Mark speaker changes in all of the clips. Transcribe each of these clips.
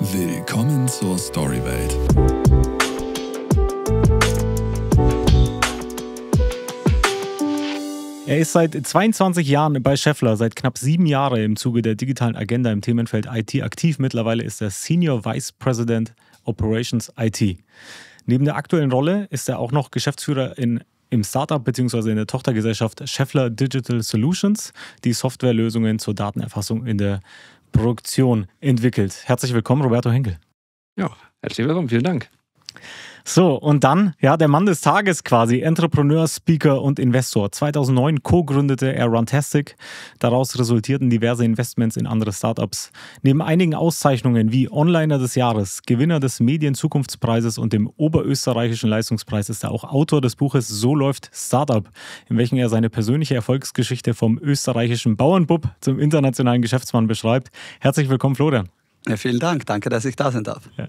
Speaker 1: Willkommen zur Storywelt. Er ist seit 22 Jahren bei Scheffler, seit knapp sieben Jahren im Zuge der digitalen Agenda im Themenfeld IT aktiv. Mittlerweile ist er Senior Vice President Operations IT. Neben der aktuellen Rolle ist er auch noch Geschäftsführer in im Startup bzw. in der Tochtergesellschaft Scheffler Digital Solutions, die Softwarelösungen zur Datenerfassung in der Produktion entwickelt. Herzlich willkommen, Roberto Henkel. Ja, herzlich willkommen, vielen Dank. So, und dann, ja, der Mann des Tages quasi, Entrepreneur, Speaker und Investor. 2009 co-gründete er Runtastic. Daraus resultierten diverse Investments in andere Startups. Neben einigen Auszeichnungen wie Onliner des Jahres, Gewinner des Medienzukunftspreises und dem Oberösterreichischen Leistungspreis ist er auch Autor des Buches So läuft Startup, in welchem er seine persönliche Erfolgsgeschichte vom österreichischen Bauernbub zum internationalen Geschäftsmann beschreibt. Herzlich willkommen, Florian.
Speaker 2: Ja, vielen Dank. Danke, dass ich da sein darf. Ja.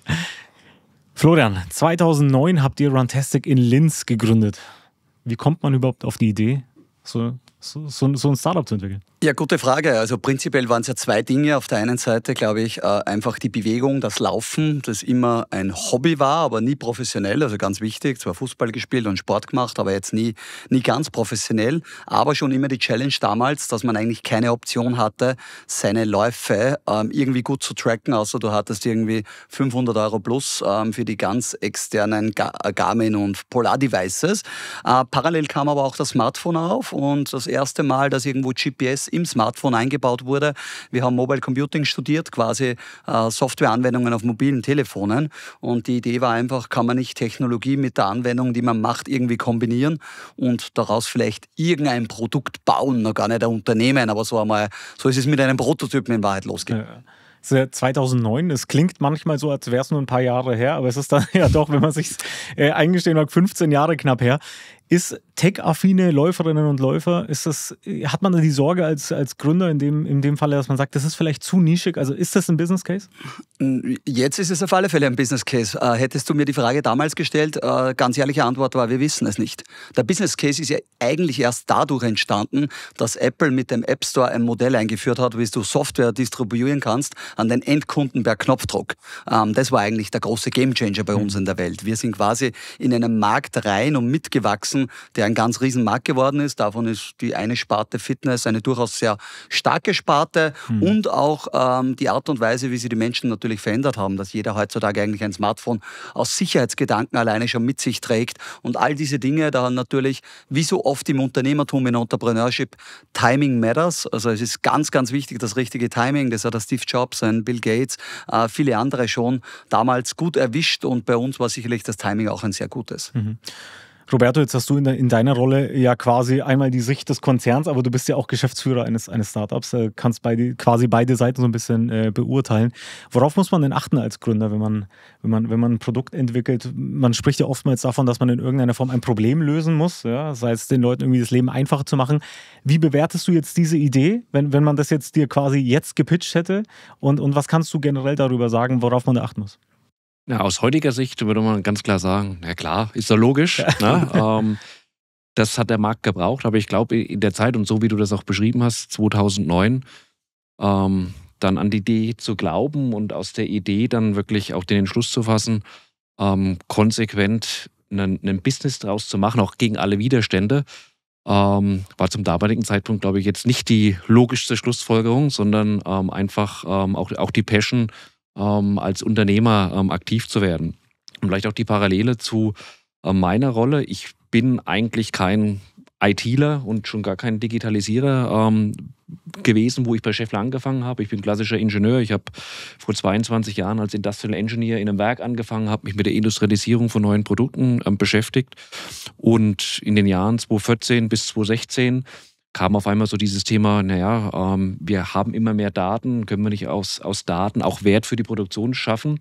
Speaker 1: Florian, 2009 habt ihr Runtastic in Linz gegründet. Wie kommt man überhaupt auf die Idee, so, so, so ein Startup zu entwickeln?
Speaker 2: Ja, gute Frage. Also prinzipiell waren es ja zwei Dinge. Auf der einen Seite, glaube ich, äh, einfach die Bewegung, das Laufen, das immer ein Hobby war, aber nie professionell, also ganz wichtig. Zwar Fußball gespielt und Sport gemacht, aber jetzt nie, nie ganz professionell. Aber schon immer die Challenge damals, dass man eigentlich keine Option hatte, seine Läufe ähm, irgendwie gut zu tracken, außer du hattest irgendwie 500 Euro plus ähm, für die ganz externen äh, Garmin und Polar-Devices. Äh, parallel kam aber auch das Smartphone auf und das erste Mal, dass irgendwo GPS im Smartphone eingebaut wurde. Wir haben Mobile Computing studiert, quasi äh, Softwareanwendungen auf mobilen Telefonen. Und die Idee war einfach, kann man nicht Technologie mit der Anwendung, die man macht, irgendwie kombinieren und daraus vielleicht irgendein Produkt bauen, noch gar nicht ein Unternehmen, aber so einmal, so ist es mit einem Prototypen in Wahrheit losgegangen. Ja.
Speaker 1: 2009. Es klingt manchmal so, als wäre es nur ein paar Jahre her, aber es ist dann ja doch, wenn man sich äh, eingestehen mag, 15 Jahre knapp her. Ist tech-affine Läuferinnen und Läufer, ist das, hat man da die Sorge als, als Gründer in dem, in dem Falle, dass man sagt, das ist vielleicht zu nischig? Also ist das ein Business Case?
Speaker 2: Jetzt ist es auf alle Fälle ein Business Case. Äh, hättest du mir die Frage damals gestellt, äh, ganz ehrliche Antwort war, wir wissen es nicht. Der Business Case ist ja eigentlich erst dadurch entstanden, dass Apple mit dem App Store ein Modell eingeführt hat, wie du Software distribuieren kannst an den Endkunden per Knopfdruck. Ähm, das war eigentlich der große Game Changer bei mhm. uns in der Welt. Wir sind quasi in einen Markt rein und mitgewachsen Boxen, der ein ganz Riesenmarkt geworden ist. Davon ist die eine Sparte Fitness eine durchaus sehr starke Sparte mhm. und auch ähm, die Art und Weise, wie sie die Menschen natürlich verändert haben, dass jeder heutzutage eigentlich ein Smartphone aus Sicherheitsgedanken alleine schon mit sich trägt und all diese Dinge, da natürlich, wie so oft im Unternehmertum, in Entrepreneurship, Timing matters. Also es ist ganz, ganz wichtig, das richtige Timing. Das hat der Steve Jobs, ein Bill Gates, äh, viele andere schon damals gut erwischt und bei uns war sicherlich das Timing auch ein sehr gutes.
Speaker 1: Mhm. Roberto, jetzt hast du in, de, in, deiner Rolle ja quasi einmal die Sicht des Konzerns, aber du bist ja auch Geschäftsführer eines, eines Startups, äh, kannst beide, quasi beide Seiten so ein bisschen äh, beurteilen. Worauf muss man denn achten als Gründer, wenn man, wenn, man, wenn man ein Produkt entwickelt? Man spricht ja oftmals davon, dass man in irgendeiner Form ein Problem lösen muss, ja? sei es den Leuten irgendwie das Leben einfacher zu machen. Wie bewertest du jetzt diese Idee, wenn, wenn man das jetzt dir quasi jetzt gepitcht hätte? Und, und was kannst du generell darüber sagen, worauf man da achten muss?
Speaker 3: Ja, aus heutiger Sicht würde man ganz klar sagen, na klar, ist doch logisch. Ja. Na, ne? ähm, das hat der Markt gebraucht, aber ich glaube, in der Zeit und so wie du das auch beschrieben hast, 2009, ähm, dann an die Idee zu glauben und aus der Idee dann wirklich auch den Entschluss zu fassen, ähm, konsequent ein Business draus zu machen, auch gegen alle Widerstände, ähm, war zum damaligen Zeitpunkt, glaube ich, jetzt nicht die logischste Schlussfolgerung, sondern ähm, einfach ähm, auch, auch die Passion ähm, als Unternehmer ähm, aktiv zu werden. Und vielleicht auch die Parallele zu äh, meiner Rolle. Ich bin eigentlich kein ITler und schon gar kein Digitalisierer ähm, gewesen, wo ich bei Scheffler angefangen habe. Ich bin klassischer Ingenieur. Ich habe vor 22 Jahren als Industrial Engineer in einem Werk angefangen, habe mich mit der Industrialisierung von neuen Produkten ähm, beschäftigt und in den Jahren 2014 bis 2016 kam auf einmal so dieses Thema, naja, ähm, wir haben immer mehr Daten, können wir nicht aus, aus Daten auch Wert für die Produktion schaffen?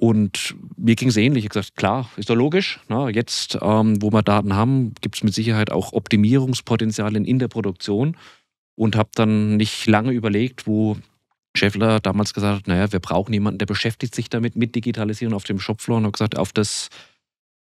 Speaker 3: Und mir ging es ähnlich. Ich habe gesagt, klar, ist doch logisch. Na, ne? jetzt, ähm, wo wir Daten haben, gibt es mit Sicherheit auch Optimierungspotenziale in der Produktion. Und habe dann nicht lange überlegt, wo Scheffler damals gesagt hat, naja, wir brauchen jemanden, der beschäftigt sich damit mit Digitalisierung auf dem Shopfloor. Und habe gesagt, auf das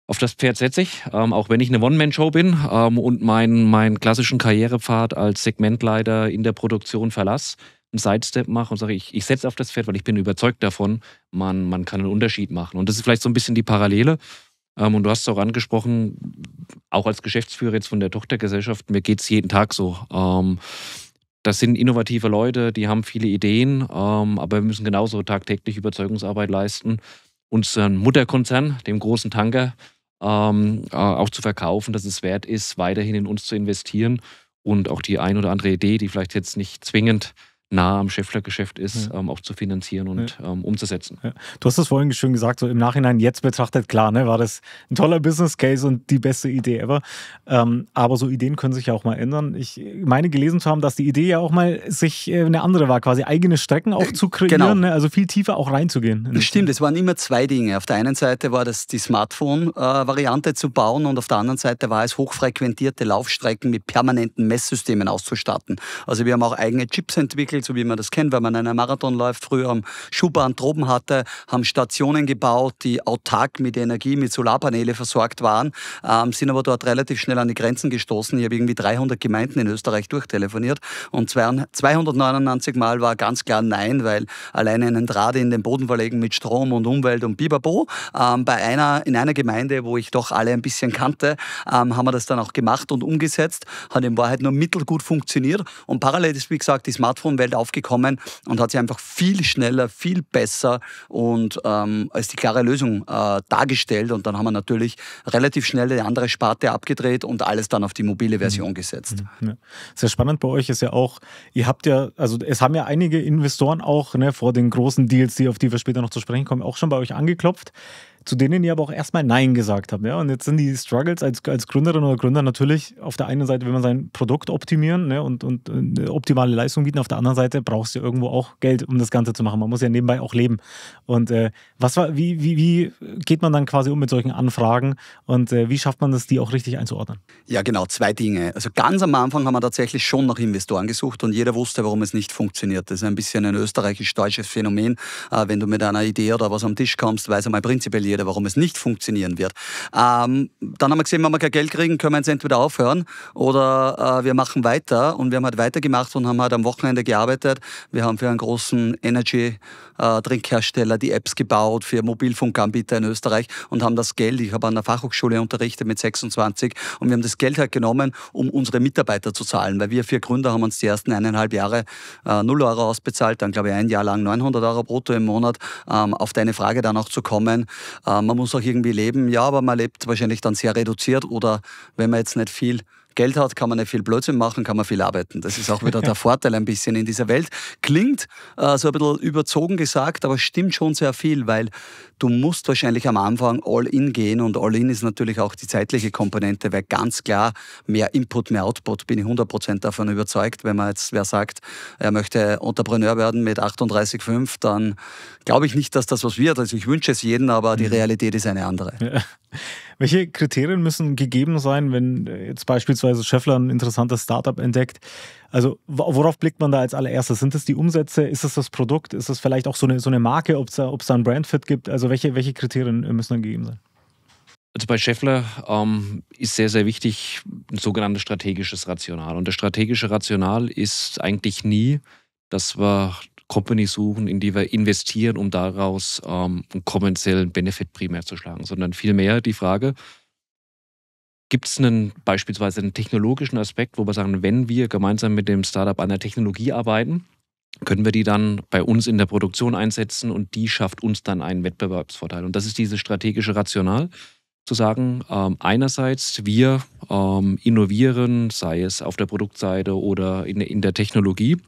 Speaker 3: auf das Pferd setze ich, ähm, auch wenn ich eine One-Man-Show bin ähm, und meinen mein klassischen Karrierepfad als Segmentleiter in der Produktion verlasse, einen Sidestep mache und sage, ich, ich setze auf das Pferd, weil ich bin überzeugt davon, man, man kann einen Unterschied machen. Und das ist vielleicht so ein bisschen die Parallele. Ähm, und du hast es auch angesprochen, auch als Geschäftsführer jetzt von der Tochtergesellschaft, mir geht es jeden Tag so. Ähm, das sind innovative Leute, die haben viele Ideen, ähm, aber wir müssen genauso tagtäglich Überzeugungsarbeit leisten unseren Mutterkonzern, dem großen Tanker, ähm, äh, auch zu verkaufen, dass es wert ist, weiterhin in uns zu investieren und auch die ein oder andere Idee, die vielleicht jetzt nicht zwingend nah am Schäffler-Geschäft ist, ja. ähm, auch zu finanzieren und ja. ähm, umzusetzen.
Speaker 1: Ja. Du hast das vorhin schön gesagt, so im Nachhinein jetzt betrachtet, klar, ne, war das ein toller Business Case und die beste Idee ever. Ähm, aber so Ideen können sich ja auch mal ändern. Ich meine gelesen zu haben, dass die Idee ja auch mal sich äh, eine andere war, quasi eigene Strecken auch äh, zu kreieren, genau. ne? also viel tiefer auch reinzugehen.
Speaker 2: Stimmt, es waren immer zwei Dinge. Auf der einen Seite war das die Smartphone-Variante äh, zu bauen und auf der anderen Seite war es hochfrequentierte Laufstrecken mit permanenten Messsystemen auszustatten. Also wir haben auch eigene Chips entwickelt, so wie man das kennt, wenn man einen Marathon läuft, früher am Schuhbahn hatte, haben Stationen gebaut, die autark mit Energie, mit Solarpaneele versorgt waren, ähm, sind aber dort relativ schnell an die Grenzen gestoßen. Ich habe irgendwie 300 Gemeinden in Österreich durchtelefoniert und 299 Mal war ganz klar Nein, weil alleine einen Draht in den Boden verlegen mit Strom und Umwelt und Biberbo. Ähm, bei einer, in einer Gemeinde, wo ich doch alle ein bisschen kannte, ähm, haben wir das dann auch gemacht und umgesetzt. Hat in Wahrheit nur mittelgut funktioniert und parallel ist, wie gesagt, die Smartphone-Welt Welt aufgekommen und hat sich einfach viel schneller, viel besser und ähm, als die klare Lösung äh, dargestellt. Und dann haben wir natürlich relativ schnell eine andere Sparte abgedreht und alles dann auf die mobile Version mhm. gesetzt. Mhm. Ja.
Speaker 1: Sehr spannend bei euch ist ja auch, ihr habt ja, also es haben ja einige Investoren auch ne, vor den großen Deals, die auf die wir später noch zu sprechen kommen, auch schon bei euch angeklopft zu denen ihr aber auch erstmal Nein gesagt habt. Ja? Und jetzt sind die Struggles als, als Gründerin oder Gründer natürlich, auf der einen Seite will man sein Produkt optimieren ne? und, und, und äh, optimale Leistung bieten, auf der anderen Seite brauchst du irgendwo auch Geld, um das Ganze zu machen. Man muss ja nebenbei auch leben. Und äh, was war, wie, wie, wie geht man dann quasi um mit solchen Anfragen und äh, wie schafft man das, die auch richtig einzuordnen?
Speaker 2: Ja, genau, zwei Dinge. Also ganz am Anfang haben wir tatsächlich schon nach Investoren gesucht und jeder wusste, warum es nicht funktioniert. Das ist ein bisschen ein österreichisch-deutsches Phänomen. Äh, wenn du mit einer Idee oder was am Tisch kommst, weiß einmal prinzipiell funktioniert oder warum es nicht funktionieren wird. Ähm, dann haben wir gesehen, wenn wir kein Geld kriegen, können wir jetzt entweder aufhören oder äh, wir machen weiter. Und wir haben halt weitergemacht und haben halt am Wochenende gearbeitet. Wir haben für einen großen Energy-Trinkhersteller äh, die Apps gebaut, für Mobilfunkanbieter in Österreich und haben das Geld, ich habe an der Fachhochschule unterrichtet mit 26 und wir haben das Geld halt genommen, um unsere Mitarbeiter zu zahlen, weil wir vier Gründer haben uns die ersten eineinhalb Jahre äh, 0 Euro ausbezahlt, dann glaube ich ein Jahr lang 900 Euro brutto im Monat. Ähm, auf deine Frage dann auch zu kommen, äh, man muss auch irgendwie leben, ja, aber man lebt wahrscheinlich dann sehr reduziert oder wenn man jetzt nicht viel Geld hat, kann man nicht viel Blödsinn machen, kann man viel arbeiten. Das ist auch wieder der Vorteil ein bisschen in dieser Welt. Klingt äh, so ein bisschen überzogen gesagt, aber stimmt schon sehr viel, weil du musst wahrscheinlich am Anfang all in gehen und all in ist natürlich auch die zeitliche Komponente, weil ganz klar mehr Input, mehr Output, bin ich 100% davon überzeugt. Wenn man jetzt wer sagt, er möchte Entrepreneur werden mit 38,5, dann glaube ich nicht, dass das was wird. Also ich wünsche es jedem, aber die mhm. Realität ist eine andere.
Speaker 1: Ja. Welche Kriterien müssen gegeben sein, wenn äh, jetzt beispielsweise Scheffler ein interessantes Startup entdeckt? Also worauf blickt man da als allererstes? Sind es die Umsätze? Ist es das Produkt? Ist es vielleicht auch so eine, so eine Marke, ob es da, ob's da ein Brandfit gibt? Also welche, welche Kriterien äh, müssen dann gegeben sein?
Speaker 3: Also bei Scheffler ähm, ist sehr, sehr wichtig ein sogenanntes strategisches Rational. Und das strategische Rational ist eigentlich nie, dass wir Company suchen, in die wir investieren, um daraus ähm, einen kommerziellen Benefit primär zu schlagen, sondern vielmehr die Frage, Gibt es einen, beispielsweise einen technologischen Aspekt, wo wir sagen, wenn wir gemeinsam mit dem Startup an der Technologie arbeiten, können wir die dann bei uns in der Produktion einsetzen und die schafft uns dann einen Wettbewerbsvorteil. Und das ist dieses strategische Rational, zu sagen, äh, einerseits wir äh, innovieren, sei es auf der Produktseite oder in, in der Technologie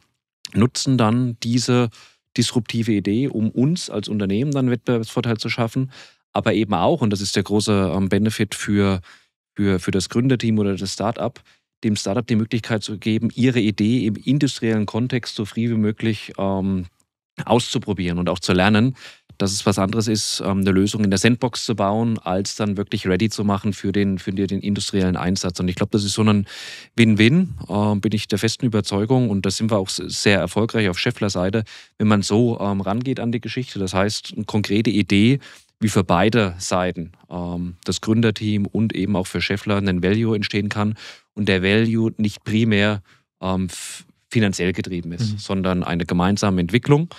Speaker 3: nutzen dann diese disruptive Idee, um uns als Unternehmen dann Wettbewerbsvorteil zu schaffen, aber eben auch, und das ist der große ähm, Benefit für, für, für das Gründerteam oder das Startup, dem Startup die Möglichkeit zu geben, ihre Idee im industriellen Kontext so früh wie möglich ähm, auszuprobieren und auch zu lernen dass es was anderes ist, ähm, eine Lösung in der Sandbox zu bauen, als dann wirklich ready zu machen für den, für den industriellen Einsatz. Und ich glaube, das ist so ein Win-Win, ähm, bin ich der festen Überzeugung. Und da sind wir auch sehr erfolgreich auf Scheffler Seite, wenn man so ähm, rangeht an die Geschichte. Das heißt, eine konkrete Idee, wie für beide Seiten, das Gründerteam und eben auch für Scheffler, ein Value entstehen kann. Und der Value nicht primär finanziell getrieben ist, mhm. sondern eine gemeinsame Entwicklung.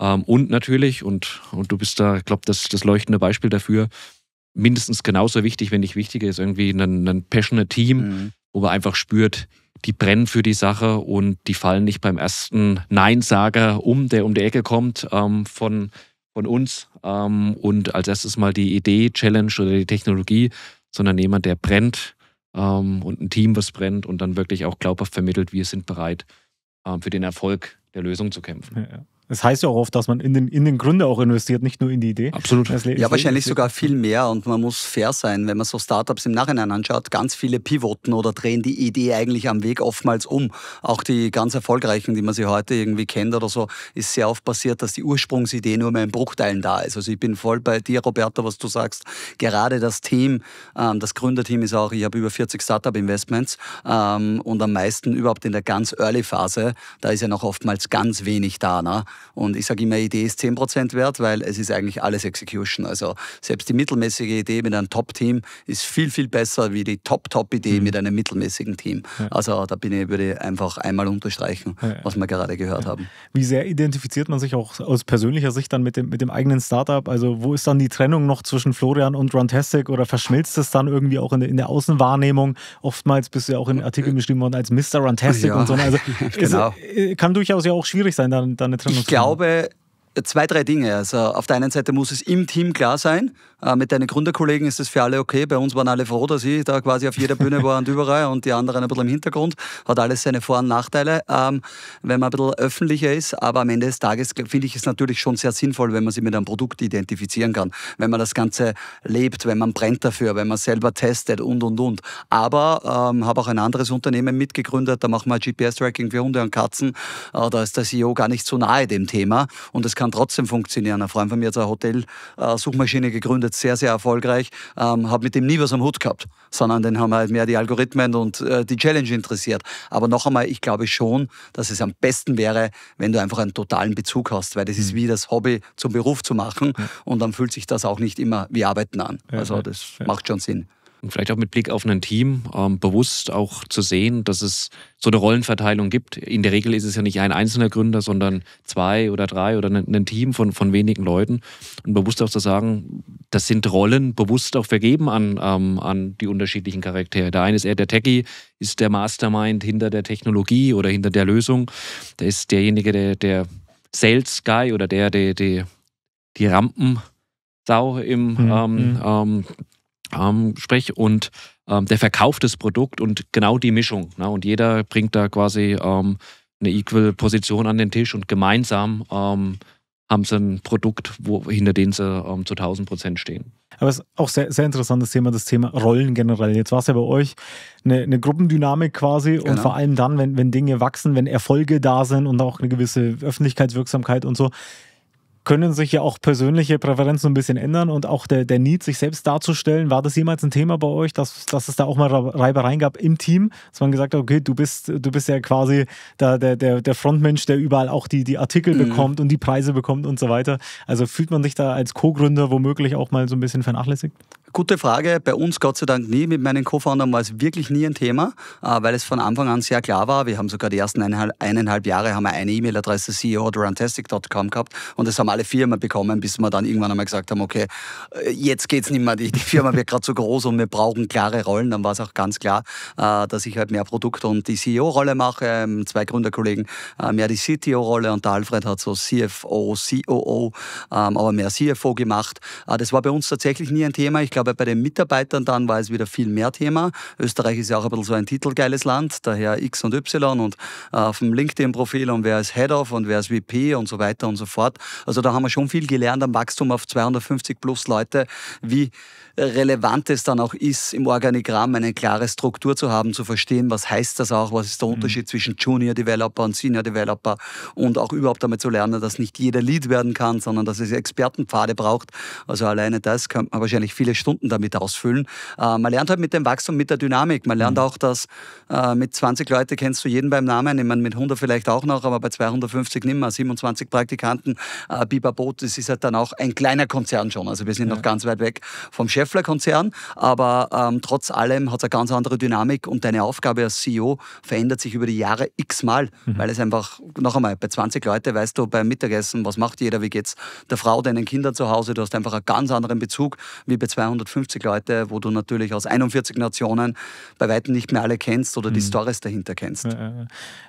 Speaker 3: Ähm, und natürlich, und, und du bist da, ich glaube, das, das leuchtende Beispiel dafür, mindestens genauso wichtig, wenn nicht wichtiger, ist irgendwie ein, ein passionate Team, mhm. wo man einfach spürt, die brennen für die Sache und die fallen nicht beim ersten Neinsager um, der um die Ecke kommt ähm, von, von uns. Ähm, und als erstes mal die Idee, Challenge oder die Technologie, sondern jemand, der brennt ähm, und ein Team, was brennt und dann wirklich auch glaubhaft vermittelt, wir sind bereit,
Speaker 2: ähm, für den Erfolg der Lösung zu kämpfen. Ja, ja.
Speaker 1: Das heißt ja auch oft, dass man in den, in den Gründer auch investiert, nicht nur in die Idee. Absolut. Das ja, wahrscheinlich sogar
Speaker 2: viel mehr und man muss fair sein, wenn man so Startups im Nachhinein anschaut. Ganz viele pivoten oder drehen die Idee eigentlich am Weg oftmals um. Auch die ganz erfolgreichen, die man sie heute irgendwie kennt oder so, ist sehr oft passiert, dass die Ursprungsidee nur mehr in Bruchteilen da ist. Also ich bin voll bei dir, Roberto, was du sagst. Gerade das Team, ähm, das Gründerteam ist auch, ich habe über 40 Startup-Investments ähm, und am meisten überhaupt in der ganz Early-Phase, da ist ja noch oftmals ganz wenig da. Ne? Und ich sage immer, Idee ist 10% wert, weil es ist eigentlich alles Execution. Also selbst die mittelmäßige Idee mit einem Top-Team ist viel, viel besser wie die Top-Top-Idee mhm. mit einem mittelmäßigen Team. Ja. Also da bin ich, würde ich einfach einmal unterstreichen, ja, was wir gerade gehört haben.
Speaker 1: Wie sehr identifiziert man sich auch aus persönlicher Sicht dann mit dem, mit dem eigenen Startup? Also wo ist dann die Trennung noch zwischen Florian und Runtastic oder verschmilzt es dann irgendwie auch in der, in der Außenwahrnehmung? Oftmals bist du ja auch in Artikeln beschrieben äh, worden als Mr. Runtastic und so. Also genau.
Speaker 2: es, äh, kann durchaus ja auch schwierig sein, dann, dann eine Trennung zu glaube, Zwei, drei Dinge. Also auf der einen Seite muss es im Team klar sein. Äh, mit deinen Gründerkollegen ist es für alle okay. Bei uns waren alle froh, dass ich da quasi auf jeder Bühne war und überall und die anderen ein bisschen im Hintergrund. Hat alles seine Vor- und Nachteile, ähm, wenn man ein bisschen öffentlicher ist. Aber am Ende des Tages finde ich es natürlich schon sehr sinnvoll, wenn man sich mit einem Produkt identifizieren kann. Wenn man das Ganze lebt, wenn man brennt dafür, wenn man selber testet und, und, und. Aber ähm, habe auch ein anderes Unternehmen mitgegründet. Da machen wir GPS-Tracking für Hunde und Katzen. Äh, da ist der CEO gar nicht so nahe dem Thema. Und das kann trotzdem funktionieren. Ein Freund von mir hat eine Hotelsuchmaschine äh, gegründet, sehr, sehr erfolgreich, ähm, hat mit dem nie was am Hut gehabt, sondern den haben halt mehr die Algorithmen und äh, die Challenge interessiert. Aber noch einmal, ich glaube schon, dass es am besten wäre, wenn du einfach einen totalen Bezug hast, weil das ist mhm. wie das Hobby zum Beruf zu machen und dann fühlt sich das auch nicht immer wie Arbeiten an. Also das macht schon Sinn
Speaker 3: und vielleicht auch mit Blick auf ein Team ähm, bewusst auch zu sehen, dass es so eine Rollenverteilung gibt. In der Regel ist es ja nicht ein einzelner Gründer, sondern zwei oder drei oder ein, ein Team von, von wenigen Leuten. Und bewusst auch zu sagen, das sind Rollen bewusst auch vergeben an, ähm, an die unterschiedlichen Charaktere. Der eine ist eher der Techie, ist der Mastermind hinter der Technologie oder hinter der Lösung. Der ist derjenige, der, der Sales Guy oder der, der, der die Rampensau im mhm. ähm, mhm. ähm, ähm, sprich, und ähm, der Verkauf des Produkts und genau die Mischung. Ne? Und jeder bringt da quasi ähm, eine Equal-Position an den Tisch und gemeinsam ähm, haben sie ein Produkt, wo, hinter dem sie ähm, zu 1000 Prozent stehen.
Speaker 1: Aber es ist auch sehr, sehr interessantes Thema, das Thema Rollen generell. Jetzt war es ja bei euch eine, eine Gruppendynamik quasi genau. und vor allem dann, wenn, wenn Dinge wachsen, wenn Erfolge da sind und auch eine gewisse Öffentlichkeitswirksamkeit und so können sich ja auch persönliche Präferenzen ein bisschen ändern und auch der, der Need, sich selbst darzustellen. War das jemals ein Thema bei euch, dass, dass es da auch mal Reibereien gab im Team, dass man gesagt hat, okay, du bist, du bist ja quasi der, der, der Frontmensch, der überall auch die, die Artikel mhm. bekommt und die Preise bekommt und so weiter. Also fühlt man sich da als Co-Gründer womöglich auch mal so ein bisschen vernachlässigt?
Speaker 2: Gute Frage. Bei uns Gott sei Dank nie. Mit meinen Co-Foundern war es wirklich nie ein Thema, äh, weil es von Anfang an sehr klar war. Wir haben sogar die ersten eineinhalb, eineinhalb Jahre haben wir eine E-Mail-Adresse ceo.runtastic.com gehabt und das haben alle Firmen bekommen, bis wir dann irgendwann einmal gesagt haben, okay, äh, jetzt geht's nicht mehr. Die, die Firma wird gerade zu groß und wir brauchen klare Rollen. Dann war es auch ganz klar, äh, dass ich halt mehr Produkt- und die CEO-Rolle mache. Ähm, zwei Gründerkollegen mehr die CTO-Rolle und der Alfred hat so CFO, COO, ähm, aber mehr CFO gemacht. Das war bei uns tatsächlich nie ein Thema. Ich glaub, glaube, bei den Mitarbeitern dann war es wieder viel mehr Thema. Österreich ist ja auch ein bisschen so ein titelgeiles Land, daher X und Y und äh, auf dem LinkedIn-Profil und wer ist Head of und wer ist VP und so weiter und so fort. Also da haben wir schon viel gelernt am Wachstum auf 250 plus Leute, wie relevant es dann auch ist, im Organigramm eine klare Struktur zu haben, zu verstehen, was heißt das auch, was ist der mhm. Unterschied mhm. zwischen Junior Developer und Senior Developer und auch überhaupt damit zu lernen, dass nicht jeder Lead werden kann, sondern dass es Expertenpfade braucht. Also alleine das könnte man wahrscheinlich viele Stunden damit ausfüllen. Äh, man lernt halt mit dem Wachstum, mit der Dynamik. Man lernt mhm. auch, dass äh, mit 20 Leute kennst du jeden beim Namen, ich meine, mit 100 vielleicht auch noch, aber bei 250 nimmer, 27 Praktikanten, äh, Biberboot, das ist halt dann auch ein kleiner Konzern schon. Also wir sind ja. noch ganz weit weg vom Chef Schaeffler-Konzern, aber ähm, trotz allem hat es eine ganz andere Dynamik und deine Aufgabe als CEO verändert sich über die Jahre x-mal, mhm. weil es einfach, noch einmal, bei 20 Leute weißt du beim Mittagessen, was macht jeder, wie geht's der Frau, deinen Kindern zu Hause, du hast einfach einen ganz anderen Bezug wie bei 250 Leute, wo du natürlich aus 41 Nationen bei weitem nicht mehr alle kennst oder mhm. die Stories dahinter kennst.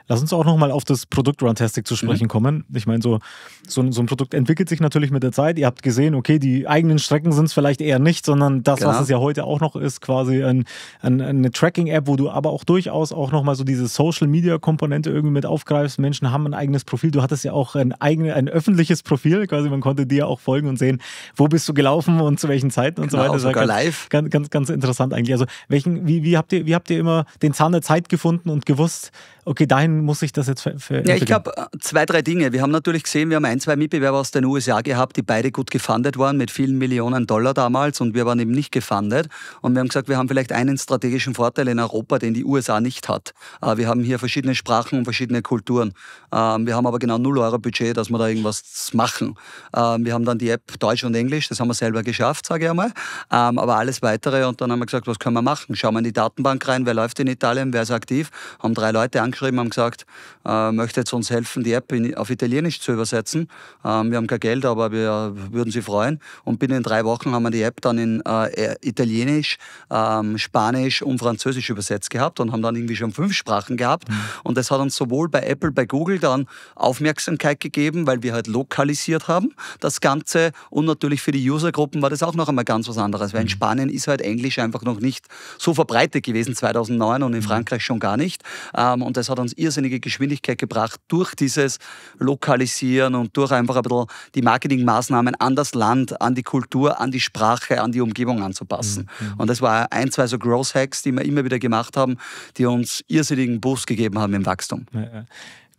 Speaker 1: Lass uns auch nochmal auf das Produkt Runtastic zu sprechen mhm. kommen. Ich meine, so, so, so ein Produkt entwickelt sich natürlich mit der Zeit. Ihr habt gesehen, okay, die eigenen Strecken sind es vielleicht eher nicht, sondern sondern das, genau. was es ja heute auch noch ist, quasi ein, ein, eine Tracking-App, wo du aber auch durchaus auch nochmal so diese Social-Media-Komponente irgendwie mit aufgreifst. Menschen haben ein eigenes Profil. Du hattest ja auch ein, eigene, ein öffentliches Profil, quasi man konnte dir auch folgen und sehen, wo bist du gelaufen und zu welchen Zeiten und so genau, weiter. Sogar ganz, live. Ganz, ganz, ganz interessant eigentlich. Also welchen, wie, wie, habt ihr, wie habt ihr immer den Zahn der Zeit gefunden und gewusst, okay, dahin muss ich das jetzt verändern. Ja, ich glaube,
Speaker 2: äh, zwei, drei Dinge. Wir haben natürlich gesehen, wir haben ein, zwei Mitbewerber aus den USA gehabt, die beide gut gefundet waren mit vielen Millionen Dollar damals und wir waren eben nicht gefundet. Und wir haben gesagt, wir haben vielleicht einen strategischen Vorteil in Europa, den die USA nicht hat. Äh, wir haben hier verschiedene Sprachen und verschiedene Kulturen. Ähm, wir haben aber genau 0 Euro Budget, dass wir da irgendwas machen. Ähm, wir haben dann die App Deutsch und Englisch, das haben wir selber geschafft, sage ich einmal. Ähm, aber alles weitere und dann haben wir gesagt, was können wir machen? Schauen wir in die Datenbank rein, wer läuft in Italien, wer ist aktiv? Haben drei Leute angeschaut angeschrieben, haben gesagt, äh, möchtet ihr uns helfen, die App in, auf Italienisch zu übersetzen. Ähm, wir haben kein Geld, aber wir würden sie freuen. Und binnen drei Wochen haben wir die App dann in äh, äh Italienisch, ähm, Spanisch und Französisch übersetzt gehabt und haben dann irgendwie schon fünf Sprachen gehabt. Mhm. Und das hat uns sowohl bei Apple, bei Google dann Aufmerksamkeit gegeben, weil wir halt lokalisiert haben das Ganze. Und natürlich für die Usergruppen war das auch noch einmal ganz was anderes, weil in mhm. Spanien ist halt Englisch einfach noch nicht so verbreitet gewesen 2009 und in mhm. Frankreich schon gar nicht. Ähm, und das hat uns irrsinnige Geschwindigkeit gebracht durch dieses Lokalisieren und durch einfach ein bisschen die Marketingmaßnahmen an das Land, an die Kultur, an die Sprache, an die Umgebung anzupassen. Mhm. Und das war ein, zwei so Growth Hacks, die wir immer wieder gemacht haben, die uns irrsinnigen Boost gegeben haben im Wachstum. Ja, ja.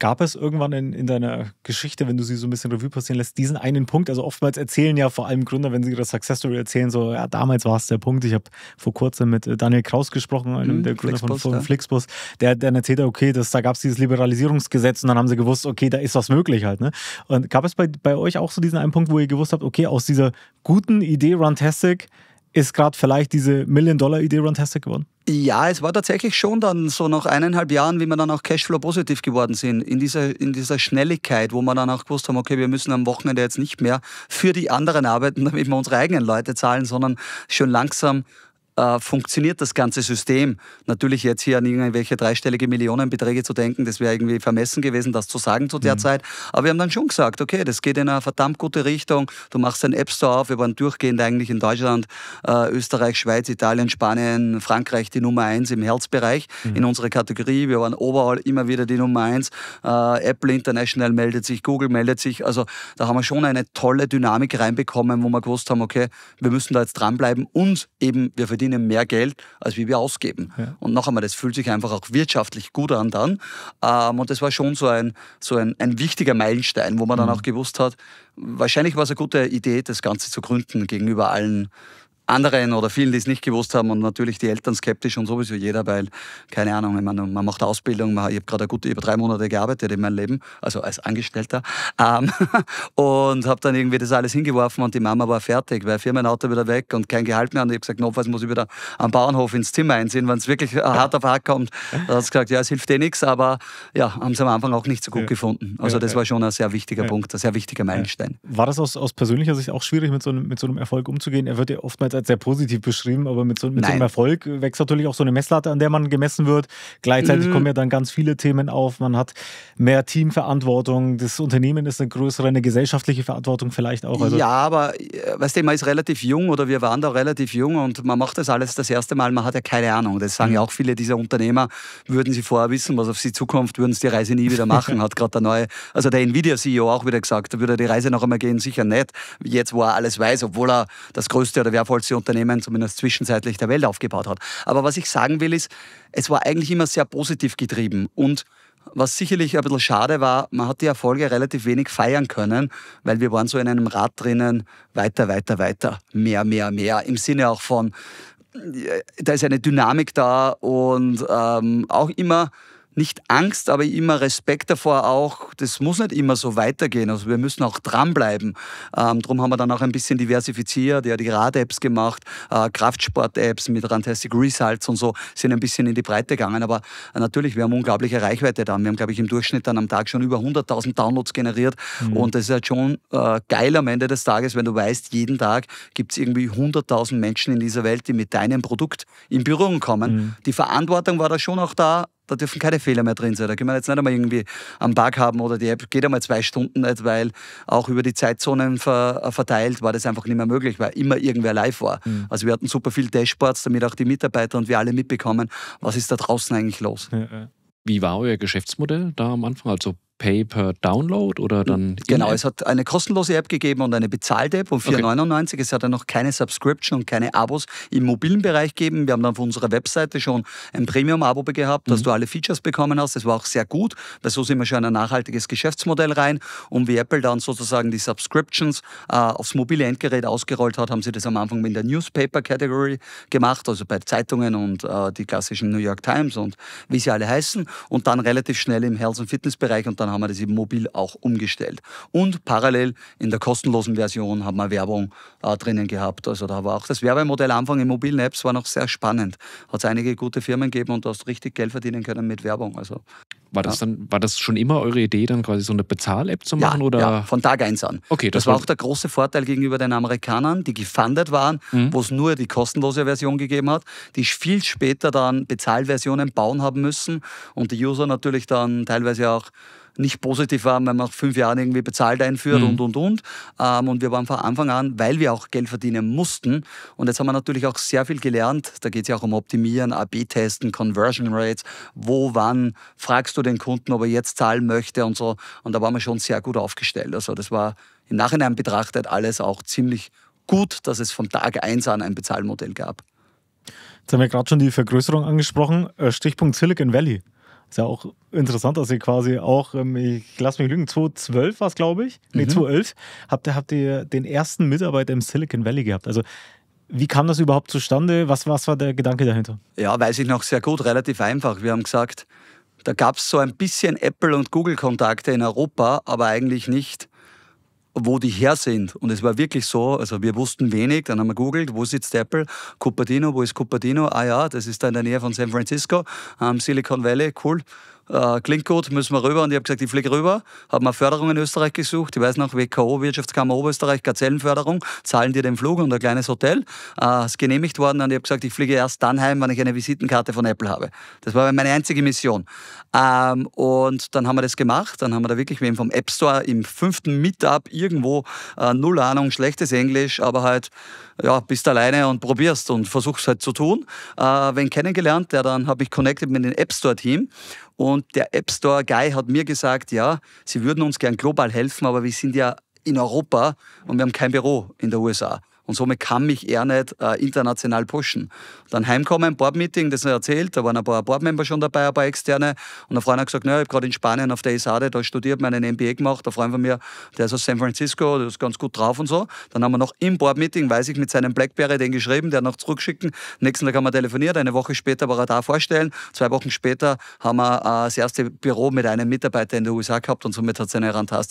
Speaker 2: Gab es
Speaker 1: irgendwann in, in deiner Geschichte, wenn du sie so ein bisschen Revue passieren lässt, diesen einen Punkt? Also oftmals erzählen ja vor allem Gründer, wenn sie ihre Success Story erzählen, so, ja, damals war es der Punkt. Ich habe vor kurzem mit äh, Daniel Kraus gesprochen, einem mhm, der Gründer Flixbus, von, von ja. Flixbus. Der, der erzählt hat, okay, das, da gab es dieses Liberalisierungsgesetz und dann haben sie gewusst, okay, da ist was möglich halt. Ne? Und gab es bei, bei euch auch so diesen einen Punkt, wo ihr gewusst habt, okay, aus dieser guten Idee Runtastic, ist gerade vielleicht diese Million-Dollar-Idee Runtastic geworden?
Speaker 2: Ja, es war tatsächlich schon dann so nach eineinhalb Jahren, wie wir dann auch Cashflow-positiv geworden sind, in dieser, in dieser Schnelligkeit, wo wir dann auch gewusst haben, okay, wir müssen am Wochenende jetzt nicht mehr für die anderen arbeiten, damit wir unsere eigenen Leute zahlen, sondern schon langsam äh, funktioniert das ganze System. Natürlich jetzt hier an irgendwelche dreistellige Millionenbeträge zu denken, das wäre irgendwie vermessen gewesen, das zu sagen zu der mhm. Zeit. Aber wir haben dann schon gesagt, okay, das geht in eine verdammt gute Richtung. Du machst einen App Store auf, wir waren durchgehend eigentlich in Deutschland, äh, Österreich, Schweiz, Italien, Spanien, Frankreich die Nummer eins im Herzbereich mhm. in unserer Kategorie. Wir waren overall immer wieder die Nummer eins. Äh, Apple International meldet sich, Google meldet sich. Also da haben wir schon eine tolle Dynamik reinbekommen, wo wir gewusst haben, okay, wir müssen da jetzt dranbleiben und eben wir verdienen verdienen mehr Geld, als wie wir ausgeben. Ja. Und noch einmal, das fühlt sich einfach auch wirtschaftlich gut an dann. Ähm, und das war schon so ein, so ein, ein wichtiger Meilenstein, wo man mhm. dann auch gewusst hat, wahrscheinlich war es eine gute Idee, das Ganze zu gründen gegenüber allen anderen oder vielen, die es nicht gewusst haben und natürlich die Eltern skeptisch und sowieso jeder, weil, keine Ahnung, ich meine, man macht Ausbildung, man, ich habe gerade gut über drei Monate gearbeitet in meinem Leben, also als Angestellter ähm, und habe dann irgendwie das alles hingeworfen und die Mama war fertig, weil Firmenauto wieder weg und kein Gehalt mehr und ich habe gesagt, notfalls muss ich wieder am Bauernhof ins Zimmer einziehen, wenn es wirklich äh, hart auf hart kommt. Da hat sie gesagt, ja, es hilft eh nichts, aber ja, haben sie am Anfang auch nicht so gut ja. gefunden. Also ja, das ja. war schon ein sehr wichtiger Punkt, ein sehr wichtiger Meilenstein.
Speaker 1: War das aus, aus persönlicher Sicht auch schwierig, mit so, einem, mit so einem Erfolg umzugehen? Er wird ja oftmals als jetzt sehr positiv beschrieben, aber mit so, mit so einem Erfolg wächst natürlich auch so eine Messlatte, an der man gemessen wird. Gleichzeitig mhm. kommen ja dann ganz viele Themen auf. Man hat mehr Teamverantwortung, das Unternehmen ist eine größere, eine gesellschaftliche Verantwortung vielleicht auch. Also ja,
Speaker 2: aber äh, weißt du, man ist relativ jung oder wir waren da relativ jung und man macht das alles das erste Mal, man hat ja keine Ahnung. Das sagen mhm. ja auch viele dieser Unternehmer, würden sie vorher wissen, was auf sie zukommt, würden sie die Reise nie wieder machen, hat gerade der neue, also der Nvidia-CEO auch wieder gesagt, da würde er die Reise noch einmal gehen, sicher nicht. Jetzt, wo er alles weiß, obwohl er das größte oder wertvollste große Unternehmen zumindest zwischenzeitlich der Welt aufgebaut hat. Aber was ich sagen will ist, es war eigentlich immer sehr positiv getrieben und was sicherlich ein bisschen schade war, man hat die Erfolge relativ wenig feiern können, weil wir waren so in einem Rad drinnen, weiter, weiter, weiter, mehr, mehr, mehr, im Sinne auch von, äh, da ist eine Dynamik da und ähm, auch immer nicht Angst, aber immer Respekt davor auch, das muss nicht immer so weitergehen. Also wir müssen auch dranbleiben. Ähm, Darum haben wir dann auch ein bisschen diversifiziert, ja, die Rad-Apps gemacht, äh, Kraftsport-Apps mit Rantastic Results und so, sind ein bisschen in die Breite gegangen. Aber äh, natürlich, wir haben unglaubliche Reichweite da. Wir haben, glaube ich, im Durchschnitt dann am Tag schon über 100.000 Downloads generiert. Mhm. Und das ist halt schon äh, geil am Ende des Tages, wenn du weißt, jeden Tag gibt es irgendwie 100.000 Menschen in dieser Welt, die mit deinem Produkt in Berührung kommen. Mhm. Die Verantwortung war da schon auch da, da dürfen keine Fehler mehr drin sein. Da können wir jetzt nicht einmal irgendwie am Bug haben oder die App geht einmal zwei Stunden nicht, weil auch über die Zeitzonen ver äh, verteilt war das einfach nicht mehr möglich, weil immer irgendwer live war. Mhm. Also wir hatten super viele Dashboards, damit auch die Mitarbeiter und wir alle mitbekommen, was ist da draußen eigentlich los. Ja, ja. Wie war euer Geschäftsmodell da am Anfang? Also Pay per Download oder dann. Genau, es hat eine kostenlose App gegeben und eine bezahlte App um 4,99. Okay. Es hat dann noch keine Subscription und keine Abos im mobilen Bereich gegeben. Wir haben dann auf unserer Webseite schon ein Premium-Abo gehabt, dass mhm. du alle Features bekommen hast. Das war auch sehr gut, weil so sind wir schon in ein nachhaltiges Geschäftsmodell rein. Und wie Apple dann sozusagen die Subscriptions äh, aufs mobile Endgerät ausgerollt hat, haben sie das am Anfang in der Newspaper-Category gemacht, also bei Zeitungen und äh, die klassischen New York Times und wie sie alle heißen. Und dann relativ schnell im Health- und Fitness-Bereich und dann haben wir das eben mobil auch umgestellt. Und parallel in der kostenlosen Version haben wir Werbung äh, drinnen gehabt. Also da war auch das Werbemodell Anfang in mobilen Apps war noch sehr spannend. Hat es einige gute Firmen gegeben und du hast richtig Geld verdienen können mit Werbung. Also
Speaker 3: war das dann, war
Speaker 2: das schon immer eure Idee, dann
Speaker 3: quasi so eine Bezahl-App zu machen? Ja, oder? ja, von
Speaker 2: Tag 1 an. Okay, das, das war auch der große Vorteil gegenüber den Amerikanern, die gefundet waren, mhm. wo es nur die kostenlose Version gegeben hat, die viel später dann Bezahlversionen bauen haben müssen und die User natürlich dann teilweise auch nicht positiv waren, wenn man nach fünf Jahren irgendwie bezahlt einführt mhm. und, und, und. Ähm, und wir waren von Anfang an, weil wir auch Geld verdienen mussten. Und jetzt haben wir natürlich auch sehr viel gelernt. Da geht es ja auch um Optimieren, AB-Testen, Conversion Rates. Wo, wann fragst du den Kunden, ob er jetzt zahlen möchte und so. Und da waren wir schon sehr gut aufgestellt. Also das war im Nachhinein betrachtet alles auch ziemlich gut, dass es von Tag 1 an ein Bezahlmodell gab.
Speaker 1: Jetzt haben wir gerade schon die Vergrößerung angesprochen. Äh, Stichpunkt Silicon Valley. Ist ja auch interessant, dass ihr quasi auch, ähm, ich lasse mich lügen, 2012 war es, glaube ich. Nee, 2011 mhm. habt ihr, habt ihr den ersten Mitarbeiter im Silicon Valley gehabt. Also wie kam das überhaupt zustande? Was, was war der Gedanke dahinter?
Speaker 2: Ja, weiß ich noch sehr gut, relativ einfach. Wir haben gesagt, da gab es so ein bisschen Apple- und Google-Kontakte in Europa, aber eigentlich nicht wo die her sind. Und es war wirklich so, also wir wussten wenig, dann haben wir googelt, wo sitzt Apple, Cupertino, wo ist Cupertino? Ah ja, das ist da in der Nähe von San Francisco, ähm, Silicon Valley, cool. Äh, klingt gut, müssen wir rüber. Und ich habe gesagt, ich fliege rüber, habe mir Förderung in Österreich gesucht. Ich weiß noch, WKO, Wirtschaftskammer Oberösterreich, Gazellenförderung, zahlen dir den Flug und ein kleines Hotel. Äh, ist genehmigt worden und ich habe gesagt, ich fliege erst dann heim, wenn ich eine Visitenkarte von Apple habe. Das war meine einzige Mission. Ähm, und dann haben wir das gemacht. Dann haben wir da wirklich wem vom App Store im fünften Meetup irgendwo, äh, null Ahnung, schlechtes Englisch, aber halt, ja, bist alleine und probierst und versuchst halt zu tun. Äh, wen kennengelernt, der dann habe ich connected mit dem App Store Team und der App Store Guy hat mir gesagt, ja, sie würden uns gern global helfen, aber wir sind ja in Europa und wir haben kein Büro in der USA. Und somit kann mich er nicht äh, international pushen. Dann heimkommen, ein Board-Meeting, das er erzählt, da waren ein paar Board-Member schon dabei, ein paar externe. Und ein Freund hat gesagt, ich habe gerade in Spanien auf der ESADE da studiert, mir einen MBA gemacht. Der Freund von mir, der ist aus San Francisco, der ist ganz gut drauf und so. Dann haben wir noch im Board-Meeting, weiß ich, mit seinem Blackberry den geschrieben, der noch zurückschicken. Nächsten Tag haben wir telefoniert, eine Woche später war er da vorstellen. Zwei Wochen später haben wir äh, das erste Büro mit einem Mitarbeiter in den USA gehabt und somit hat es eine fantastische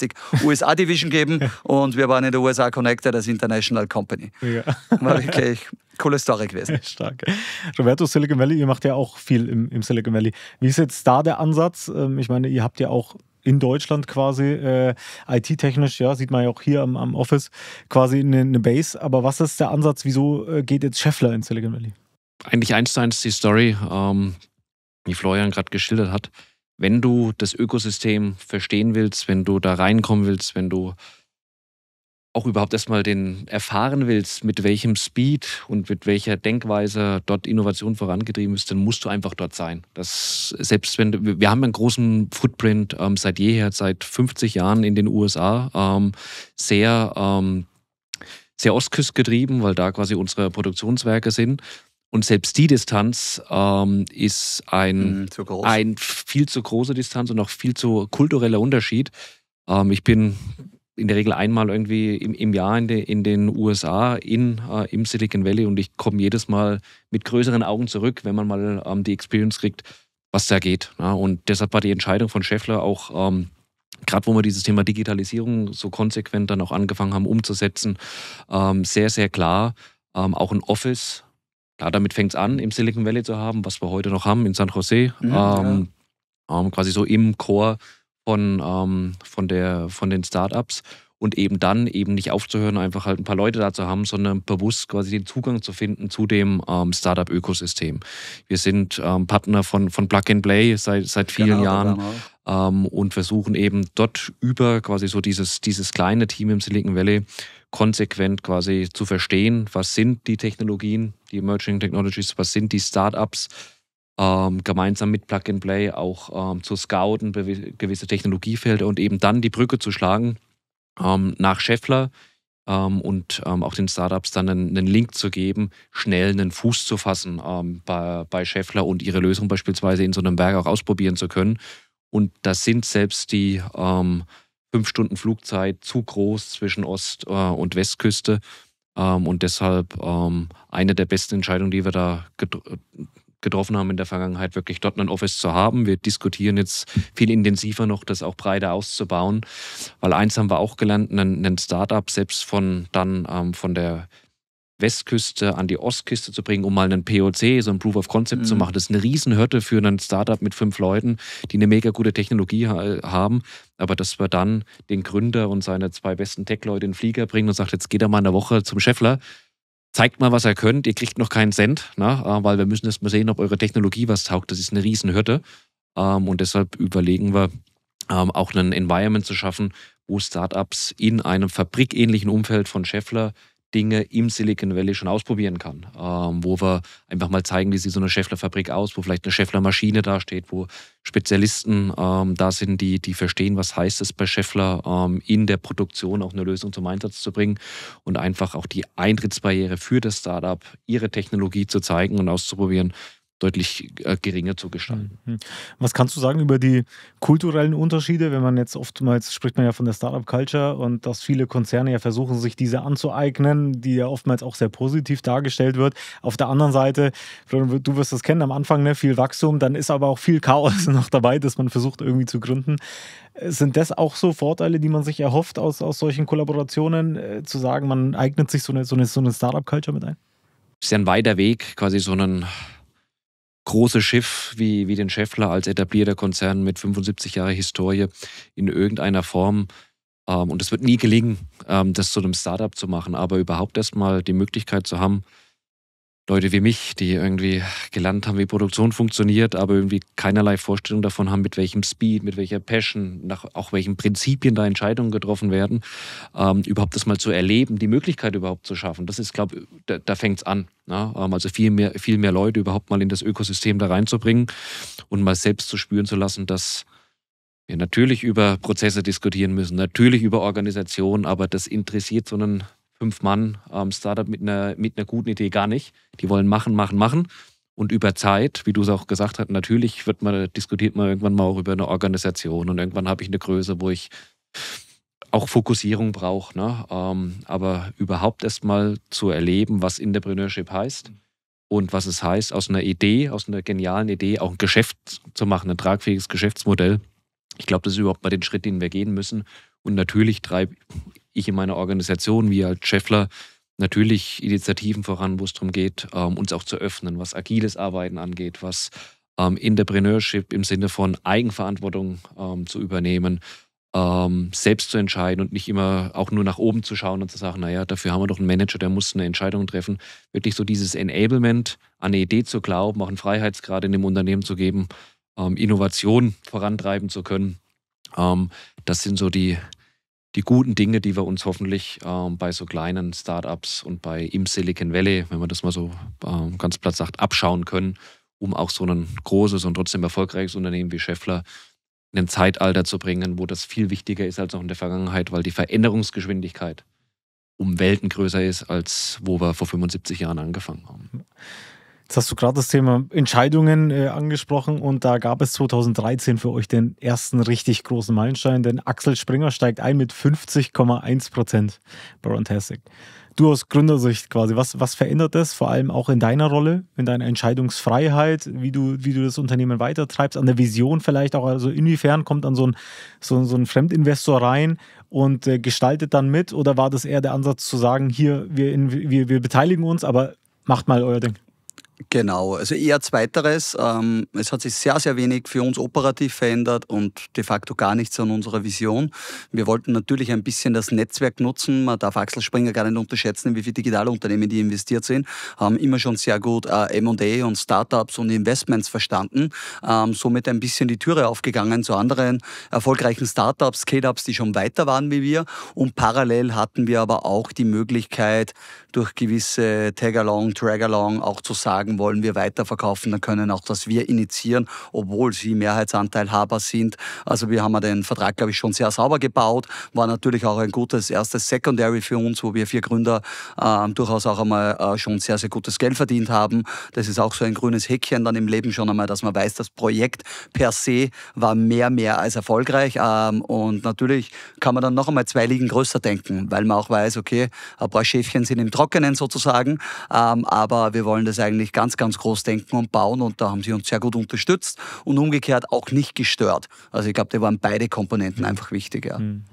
Speaker 2: USA-Division gegeben und wir waren in der USA Connected als International Company nie. Ja. War wirklich coole Story gewesen. Stark.
Speaker 1: Roberto, Silicon Valley, ihr macht ja auch viel im, im Silicon Valley. Wie ist jetzt da der Ansatz? Ähm, ich meine, ihr habt ja auch in Deutschland quasi, äh, IT-technisch, ja, sieht man ja auch hier am, am Office, quasi eine, eine, Base. Aber was ist der Ansatz? Wieso äh, geht jetzt Scheffler in Silicon Valley?
Speaker 3: Eigentlich eins zu eins die Story, ähm, die Florian gerade geschildert hat. Wenn du das Ökosystem verstehen willst, wenn du da reinkommen willst, wenn du auch überhaupt erstmal den erfahren willst, mit welchem Speed und mit welcher Denkweise dort Innovation vorangetrieben ist, dann musst du einfach dort sein. Das, selbst wenn wir haben einen großen Footprint ähm, seit jeher, seit 50 Jahren in den USA, ähm, sehr ähm, sehr Ostküst getrieben, weil da quasi unsere Produktionswerke sind. Und selbst die Distanz ähm, ist ein, mm, ein viel zu große Distanz und auch viel zu kultureller Unterschied. Ähm, ich bin in der Regel einmal irgendwie im, im Jahr in, de, in, den USA in, äh, im Silicon Valley und ich komme jedes Mal mit größeren Augen zurück, wenn man mal ähm, die Experience kriegt, was da geht. Ja? Ne? Und deshalb war die Entscheidung von Scheffler auch, ähm, gerade wo wir dieses Thema Digitalisierung so konsequent dann auch angefangen haben umzusetzen, ähm, sehr, sehr klar, ähm, auch ein Office. Klar, damit fängt es an, im Silicon Valley zu haben, was wir heute noch haben in San Jose, mhm, ja. Ähm, ähm, quasi so im Core von, ähm, von, der, von den Startups und eben dann eben nicht aufzuhören, einfach halt ein paar Leute da zu haben, sondern bewusst quasi den Zugang zu finden zu dem ähm, Startup-Ökosystem. Wir sind ähm, Partner von, von Plug and Play seit, seit vielen genau, Jahren. Genau. Ähm, und versuchen eben dort über quasi so dieses, dieses kleine Team im Silicon Valley konsequent quasi zu verstehen, was sind die Technologien, die Emerging Technologies, was sind die Startups, ähm, gemeinsam mit Plug and Play auch ähm, zu scouten, gewisse Technologiefelder und eben dann die Brücke zu schlagen ähm, nach Scheffler ähm, und ähm, auch den Startups dann einen, einen, Link zu geben, schnell einen Fuß zu fassen ähm, bei, bei Scheffler und ihre Lösung beispielsweise in so einem Werk auch ausprobieren zu können. Und das sind selbst die fünf Stunden Flugzeit zu groß zwischen Ost- äh, und Westküste. und deshalb eine der besten Entscheidungen, die wir da getroffen haben in der Vergangenheit, wirklich dort ein Office zu haben. Wir diskutieren jetzt viel intensiver noch, das auch breiter auszubauen, weil eins haben wir auch gelernt, ein, ein Startup selbst von dann ähm, von der Westküste an die Ostküste zu bringen, um mal einen POC, so ein Proof of Concept mhm. zu machen. Das ist eine Riesenhürde für einen Startup mit fünf Leuten, die eine mega gute Technologie ha haben. Aber dass wir dann den Gründer und seine zwei besten Tech-Leute in den Flieger bringen und sagt, jetzt geht er mal eine Woche zum Scheffler zeigt mal, was ihr könnt. Ihr kriegt noch keinen Cent, ne? Ah, weil wir müssen erst mal sehen, ob eure Technologie was taugt. Das ist eine Riesenhürde. Ähm, und deshalb überlegen wir, ähm, auch ein Environment zu schaffen, wo Startups in einem fabrikähnlichen Umfeld von Scheffler Dinge im Silicon Valley schon ausprobieren kann, ähm, wo wir einfach mal zeigen, wie sieht so eine Scheffler-Fabrik aus, wo vielleicht eine Scheffler-Maschine dasteht, wo Spezialisten ähm, da sind, die, die verstehen, was heißt es bei Schäffler, ähm, in der Produktion auch eine Lösung zum Einsatz zu bringen und einfach auch die Eintrittsbarriere für das Startup, ihre Technologie zu zeigen und auszuprobieren deutlich äh, geringer zu gestalten.
Speaker 1: Mhm. Was kannst du sagen über die kulturellen Unterschiede, wenn man jetzt oftmals spricht man ja von der Startup Culture und dass viele Konzerne ja versuchen, sich diese anzueignen, die ja oftmals auch sehr positiv dargestellt wird. Auf der anderen Seite, du wirst das kennen, am Anfang ne, viel Wachstum, dann ist aber auch viel Chaos noch dabei, dass man versucht irgendwie zu gründen. Äh, sind das auch so Vorteile, die man sich erhofft aus, aus solchen Kollaborationen, äh, zu sagen, man eignet sich so eine, so eine, so eine Startup Culture mit ein?
Speaker 3: Das Ist ja ein weiter Weg, quasi so einen große Schiff wie, wie den Scheffler als etablierter Konzern mit 75 Jahre Historie in irgendeiner Form. Ähm, und es wird nie gelingen, ähm, das zu einem Startup zu machen, aber überhaupt erstmal die Möglichkeit zu haben, Leute wie mich, die irgendwie gelernt haben, wie Produktion funktioniert, aber irgendwie keinerlei Vorstellung davon haben, mit welchem Speed, mit welcher Passion, nach auch welchen Prinzipien da Entscheidungen getroffen werden, ähm, überhaupt das mal zu erleben, die Möglichkeit überhaupt zu schaffen. Das ist, glaube ich, da, da fängt es an. Ne? Ähm, also viel mehr, viel mehr Leute überhaupt mal in das Ökosystem da reinzubringen und mal selbst zu spüren zu lassen, dass wir natürlich über Prozesse diskutieren müssen, natürlich über Organisation, aber das interessiert so einen fünf Mann ähm, Startup mit einer, mit einer guten Idee gar nicht. Die wollen machen, machen, machen. Und über Zeit, wie du es auch gesagt hast, natürlich wird man, diskutiert man irgendwann mal auch über eine Organisation und irgendwann habe ich eine Größe, wo ich auch Fokussierung brauche. Ne? Ähm, aber überhaupt erst mal zu erleben, was Entrepreneurship heißt und was es heißt, aus einer Idee, aus einer genialen Idee auch ein Geschäft zu machen, ein tragfähiges Geschäftsmodell. Ich glaube, das ist überhaupt mal den Schritt, den wir gehen müssen. Und natürlich treibe ich in meiner Organisation, wir als Scheffler, natürlich Initiativen voran, wo es darum geht, ähm, uns auch zu öffnen, was agiles Arbeiten angeht, was ähm, Entrepreneurship im Sinne von Eigenverantwortung ähm, zu übernehmen, ähm, selbst zu entscheiden und nicht immer auch nur nach oben zu schauen und zu sagen, naja, dafür haben wir doch einen Manager, der muss eine Entscheidung treffen. Wirklich so dieses Enablement, an eine Idee zu glauben, auch einen Freiheitsgrad in dem Unternehmen zu geben, ähm, Innovation vorantreiben zu können. Ähm, das sind so die, die guten Dinge, die wir uns hoffentlich ähm, bei so kleinen Startups und bei im Silicon Valley, wenn man das mal so ähm, ganz platt sagt, abschauen können, um auch so ein großes und trotzdem erfolgreiches Unternehmen wie Scheffler in ein Zeitalter zu bringen, wo das viel wichtiger ist als noch in der Vergangenheit, weil die Veränderungsgeschwindigkeit um Welten größer ist, als wo wir vor 75 Jahren angefangen haben.
Speaker 1: Jetzt hast du gerade das Thema Entscheidungen äh, angesprochen und da gab es 2013 für euch den ersten richtig großen Meilenstein, denn Axel Springer steigt ein mit 50,1 Prozent bei Runtastic. Du aus Gründersicht quasi, was, was verändert das vor allem auch in deiner Rolle, in deiner Entscheidungsfreiheit, wie du, wie du das Unternehmen weitertreibst, an der Vision vielleicht auch, also inwiefern kommt dann so ein, so, so ein Fremdinvestor rein und äh, gestaltet dann mit oder war das eher der Ansatz zu sagen, hier, wir, wir, wir beteiligen uns, aber macht mal euer Ding?
Speaker 2: Genau, also eher zweiteres. Ähm, es hat sich sehr, sehr wenig für uns operativ verändert und de facto gar nichts an unserer Vision. Wir wollten natürlich ein bisschen das Netzwerk nutzen. Man darf Axel Springer gar nicht unterschätzen, wie viele digitale Unternehmen, die investiert sind, haben immer schon sehr gut äh, M&A und Startups und Investments verstanden. Ähm, somit ein bisschen die Türe aufgegangen zu anderen erfolgreichen Startups, Scale-Ups, die schon weiter waren wie wir. Und parallel hatten wir aber auch die Möglichkeit, durch gewisse Tag-along, Drag-along auch zu sagen, wollen wir weiterverkaufen, dann können auch das wir initiieren, obwohl sie Mehrheitsanteilhaber sind. Also wir haben den Vertrag, glaube ich, schon sehr sauber gebaut. War natürlich auch ein gutes erstes Secondary für uns, wo wir vier Gründer äh, durchaus auch einmal äh, schon sehr, sehr gutes Geld verdient haben. Das ist auch so ein grünes Häkchen dann im Leben schon einmal, dass man weiß, das Projekt per se war mehr, mehr als erfolgreich. Ähm, und natürlich kann man dann noch einmal zwei Ligen größer denken, weil man auch weiß, okay, ein paar Schäfchen sind im Traum Trockenen sozusagen. Ähm, aber wir wollen das eigentlich ganz, ganz groß denken und bauen und da haben sie uns sehr gut unterstützt und umgekehrt auch nicht gestört. Also ich glaube, da waren beide Komponenten mhm. einfach wichtig. Ja.
Speaker 1: Mhm.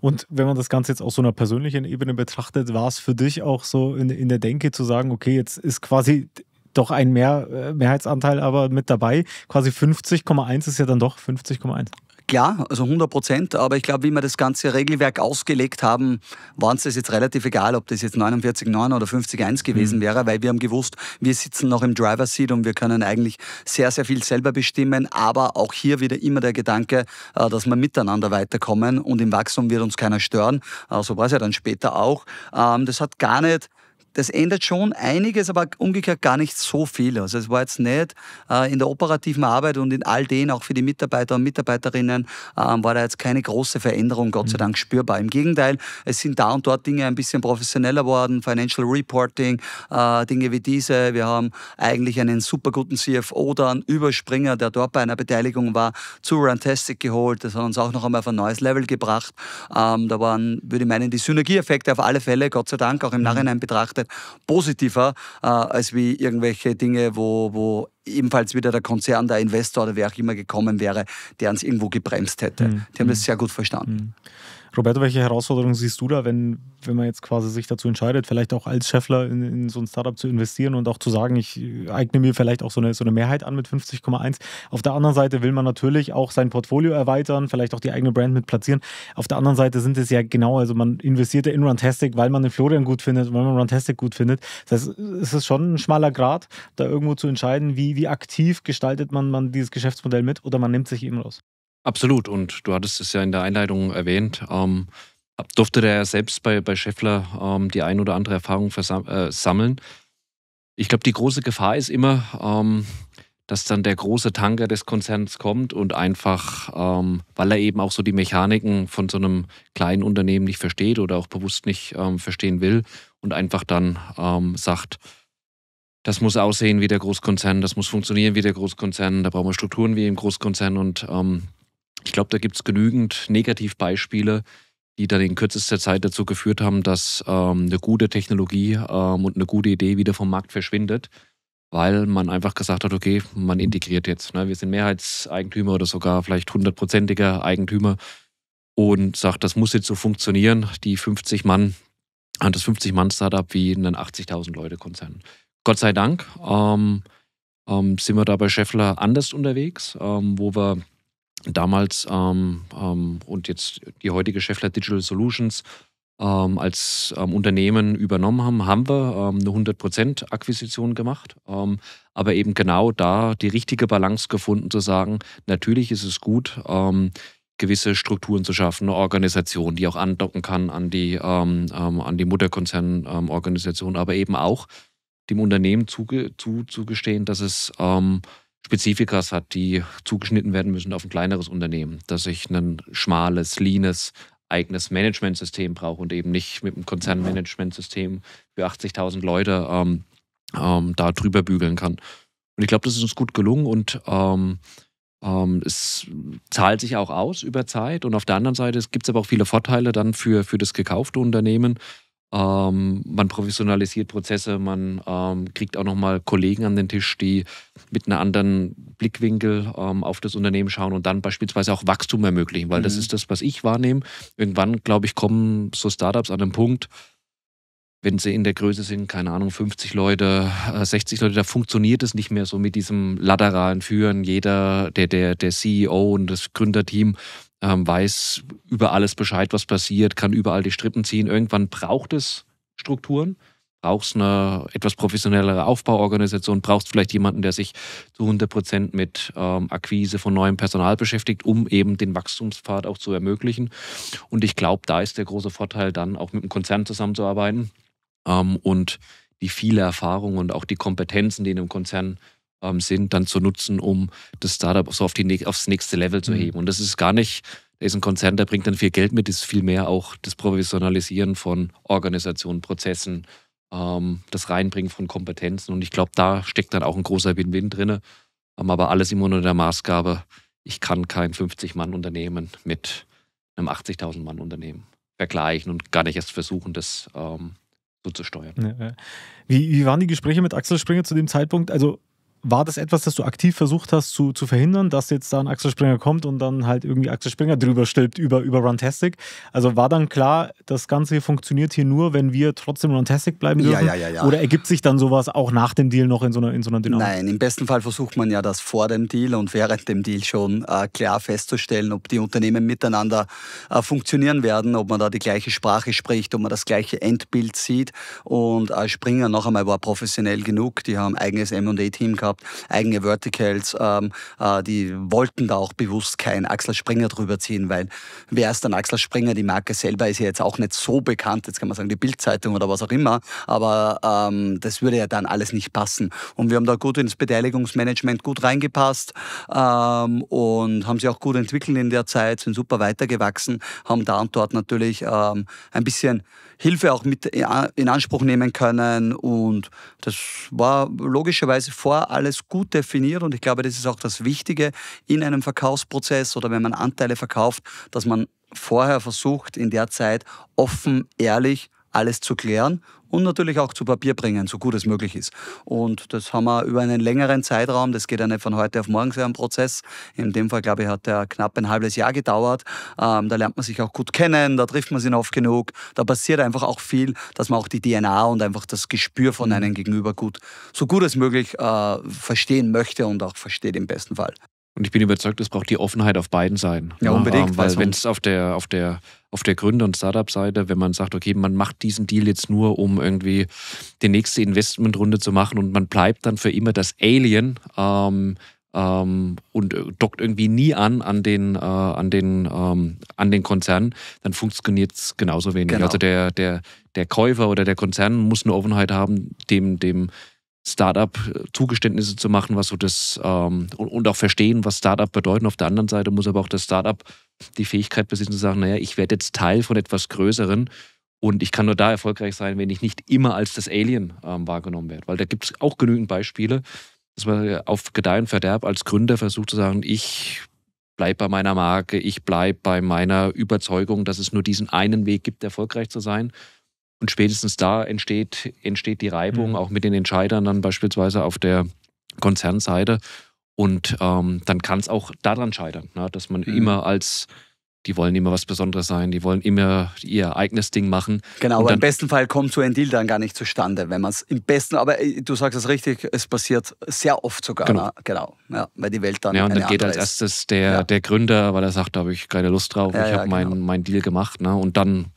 Speaker 1: Und wenn man das Ganze jetzt aus so einer persönlichen Ebene betrachtet, war es für dich auch so in, in der Denke zu sagen, okay, jetzt ist quasi doch ein Mehr, äh, Mehrheitsanteil aber mit dabei. Quasi 50,1 ist ja dann doch 50,1
Speaker 2: klar, also 100 Prozent. Aber ich glaube, wie wir das ganze Regelwerk ausgelegt haben, waren es jetzt relativ egal, ob das jetzt 49,9 oder 50,1 gewesen mhm. wäre, weil wir haben gewusst, wir sitzen noch im Driver Seat und wir können eigentlich sehr, sehr viel selber bestimmen. Aber auch hier wieder immer der Gedanke, äh, dass wir miteinander weiterkommen und im Wachstum wird uns keiner stören. Äh, so war es ja dann später auch. Ähm, das hat gar nicht das ändert schon einiges, aber umgekehrt gar nicht so viel. Also es war jetzt nicht äh, in der operativen Arbeit und in all den, auch für die Mitarbeiter und Mitarbeiterinnen, äh, war da jetzt keine große Veränderung, Gott mhm. sei Dank, spürbar. Im Gegenteil, es sind da und dort Dinge ein bisschen professioneller worden, Financial Reporting, äh, Dinge wie diese. Wir haben eigentlich einen super guten CFO, dann Überspringer, der dort bei einer Beteiligung war, zu Runtastic geholt. Das hat uns auch noch einmal auf ein neues Level gebracht. Ähm, da waren, würde ich meinen, die Synergieeffekte auf alle Fälle, Gott sei Dank, auch im mhm. Nachhinein betrachtet, bewertet, positiver äh, als wie irgendwelche Dinge, wo, wo ebenfalls wieder der Konzern, der Investor oder wer auch immer gekommen wäre, der uns irgendwo gebremst hätte. Mhm. Die haben das hm. sehr gut verstanden.
Speaker 1: Mhm. Roberto, welche Herausforderungen siehst du da, wenn, wenn man jetzt quasi sich dazu entscheidet, vielleicht auch als Scheffler in, in so ein Startup zu investieren und auch zu sagen, ich eigne mir vielleicht auch so eine, so eine Mehrheit an mit 50,1. Auf der anderen Seite will man natürlich auch sein Portfolio erweitern, vielleicht auch die eigene Brand mit platzieren. Auf der anderen Seite sind es ja genau, also man investiert in Runtastic, weil man den Florian gut findet, weil man Runtastic gut findet. Das heißt, es ist schon ein schmaler Grad, da irgendwo zu entscheiden, wie, wie aktiv gestaltet man, man dieses Geschäftsmodell mit oder man nimmt sich eben raus.
Speaker 3: Absolut. Und du hattest es ja in der Einleitung erwähnt. Ähm, durfte der ja selbst bei, bei Scheffler ähm, die ein oder andere Erfahrung äh, sammeln. Ich glaube, die große Gefahr ist immer, ähm, dass dann der große Tanker des Konzerns kommt und einfach, ähm, weil er eben auch so die Mechaniken von so einem kleinen Unternehmen nicht versteht oder auch bewusst nicht ähm, verstehen will und einfach dann ähm, sagt, das muss aussehen wie der Großkonzern, das muss funktionieren wie der Großkonzern, da brauchen wir Strukturen wie im Großkonzern und ähm, ich glaube, da gibt es genügend Negativbeispiele, die dann in kürzester Zeit dazu geführt haben, dass ähm, eine gute Technologie ähm, und eine gute Idee wieder vom Markt verschwindet, weil man einfach gesagt hat, okay, man integriert jetzt. Ne? Wir sind Mehrheitseigentümer oder sogar vielleicht hundertprozentiger Eigentümer und sagt, das muss jetzt so funktionieren, die 50 Mann, äh, das 50-Mann-Startup wie einen 80.000 Leute-Konzern. Gott sei Dank ähm, ähm, sind wir da bei Scheffler anders unterwegs, ähm, wo wir damals ähm, ähm, und jetzt die heutige Scheffler Digital Solutions ähm, als ähm, Unternehmen übernommen haben, haben wir ähm, eine 100% Akquisition gemacht. Ähm, aber eben genau da die richtige Balance gefunden zu sagen, natürlich ist es gut, gewisse Strukturen zu schaffen, eine Organisation, die auch andocken kann an die, an die Mutterkonzernorganisation, aber eben auch dem Unternehmen zuge zu zugestehen, dass es Spezifikas hat, die zugeschnitten werden müssen auf ein kleineres Unternehmen, dass ich ein schmales, leanes, eigenes Managementsystem brauche und eben nicht mit einem Konzernmanagementsystem für 80.000 Leute ähm, ähm, da drüber bügeln kann. Und ich glaube, das ist uns gut gelungen und ähm, ähm es zahlt sich auch aus über Zeit. Und auf der anderen Seite gibt es aber auch viele Vorteile dann für, für das gekaufte Unternehmen, ähm, man professionalisiert Prozesse, man ähm, kriegt auch nochmal Kollegen an den Tisch, die mit einem anderen Blickwinkel ähm, auf das Unternehmen schauen und dann beispielsweise auch Wachstum ermöglichen, weil mhm. das ist das, was ich wahrnehme. Irgendwann, glaube ich, kommen so Startups an den Punkt, wenn sie in der Größe sind, keine Ahnung, 50 Leute, 60 äh, Leute, da funktioniert es nicht mehr so mit diesem lateralen Führen. Jeder, der, der, der CEO und das Gründerteam ähm, weiß über alles Bescheid, was passiert, kann überall die Strippen ziehen. Irgendwann braucht es Strukturen, braucht es eine etwas professionellere Aufbauorganisation, braucht es vielleicht jemanden, der sich zu 100 Prozent mit ähm, Akquise von neuem Personal beschäftigt, um eben den Wachstumspfad auch zu ermöglichen. Und ich glaube, da ist der große Vorteil, dann auch mit dem Konzern zusammenzuarbeiten ähm, und die viele Erfahrung und auch die Kompetenzen, die in einem Konzern ähm, sind, dann zu nutzen, um das Startup so auf die, aufs nächste Level zu mhm. heben. Und das ist gar nicht, da ist ein Konzern, der bringt dann viel Geld mit, ist vielmehr auch das Professionalisieren von Organisationen, Prozessen, ähm, das Reinbringen von Kompetenzen. Und ich glaube, da steckt dann auch ein großer Win-Win drin. Ähm, aber alles immer unter der Maßgabe, ich kann kein 50-Mann-Unternehmen mit einem 80.000-Mann-Unternehmen vergleichen und gar nicht erst versuchen, das ähm, so zu steuern.
Speaker 1: Ja. Wie, wie waren die Gespräche mit Axel Springer zu dem Zeitpunkt? Also war das etwas, das du aktiv versucht hast zu, zu verhindern, dass jetzt da ein Axel Springer kommt und dann halt irgendwie Axel Springer drüber stülpt über, über Runtastic? Also war dann klar, das Ganze funktioniert hier nur, wenn wir trotzdem Runtastic bleiben dürfen? Ja, ja, ja, ja. Oder ergibt sich dann sowas auch nach dem Deal noch in so einer, in so einer Dynamik? Nein,
Speaker 2: im besten Fall versucht man ja das vor dem Deal und während dem Deal schon äh, klar festzustellen, ob die Unternehmen miteinander äh, funktionieren werden, ob man da die gleiche Sprache spricht, ob man das gleiche Endbild sieht. Und äh, Springer noch einmal war professionell genug, die haben ein eigenes MA-Team gehabt gehabt, eigene Verticals, ähm, äh, die wollten da auch bewusst kein Axel Springer drüber ziehen, weil wer ist dann Axel Springer? Die Marke selber ist ja jetzt auch nicht so bekannt, jetzt kann man sagen die Bildzeitung oder was auch immer, aber ähm, das würde ja dann alles nicht passen. Und wir haben da gut ins Beteiligungsmanagement gut reingepasst ähm, und haben sie auch gut entwickelt in der Zeit, sind super weitergewachsen, haben da und dort natürlich ähm, ein bisschen Hilfe auch mit in Anspruch nehmen können. Und das war logischerweise vor alles gut definiert. Und ich glaube, das ist auch das Wichtige in einem Verkaufsprozess oder wenn man Anteile verkauft, dass man vorher versucht, in der Zeit offen, ehrlich alles zu klären und natürlich auch zu Papier bringen, so gut es möglich ist. Und das haben wir über einen längeren Zeitraum, das geht ja nicht von heute auf morgen so ein Prozess. In dem Fall, glaube ich, hat der knapp ein halbes Jahr gedauert. Ähm, da lernt man sich auch gut kennen, da trifft man sich oft genug. Da passiert einfach auch viel, dass man auch die DNA und einfach das Gespür von mhm. einem gegenüber gut, so gut es möglich äh, verstehen möchte und auch versteht im besten Fall.
Speaker 3: Und ich bin überzeugt, es braucht die Offenheit auf beiden Seiten. Ja, ähm, unbedingt. Ähm, weil wenn es auf der, auf der, auf der Gründer- und Startup-Seite, wenn man sagt, okay, man macht diesen Deal jetzt nur, um irgendwie die nächste Investmentrunde zu machen und man bleibt dann für immer das Alien ähm, ähm, und äh, dockt irgendwie nie an an den, äh, an den, ähm, an den Konzern, dann funktioniert es genauso wenig. Genau. Also der, der, der Käufer oder der Konzern muss eine Offenheit haben, dem, dem Startup-Zugeständnisse äh, zu machen, was so das ähm, und, auch verstehen, was Startup bedeuten. Auf der anderen Seite muss aber auch das Startup die Fähigkeit besitzen zu sagen, naja, ich werde jetzt Teil von etwas Größeren und ich kann nur da erfolgreich sein, wenn ich nicht immer als das Alien ähm, wahrgenommen werde. Weil da gibt es auch genügend Beispiele, dass man äh, auf Gedeihen und Verderb als Gründer versucht zu sagen, ich bleibe bei meiner Marke, ich bleibe bei meiner Überzeugung, dass es nur diesen einen Weg gibt, erfolgreich zu sein. Und spätestens da entsteht, entsteht die Reibung, mhm. auch mit den Entscheidern dann beispielsweise auf der Konzernseite. Und ähm, dann kann es auch daran scheitern, ne? dass man mhm. immer als die wollen immer was Besonderes sein, die wollen immer ihr eigenes Ding machen. Genau, aber im
Speaker 2: besten Fall kommt so ein Deal dann gar nicht zustande, wenn man es im besten, aber äh, du sagst es richtig, es passiert sehr oft sogar, genau, ne? genau ja, weil die Welt dann. Ja, und dann geht als erstes
Speaker 3: der, ja. der Gründer, weil er sagt, da habe ich keine Lust drauf, ja, ich habe genau. meinen mein Deal gemacht, ne? und dann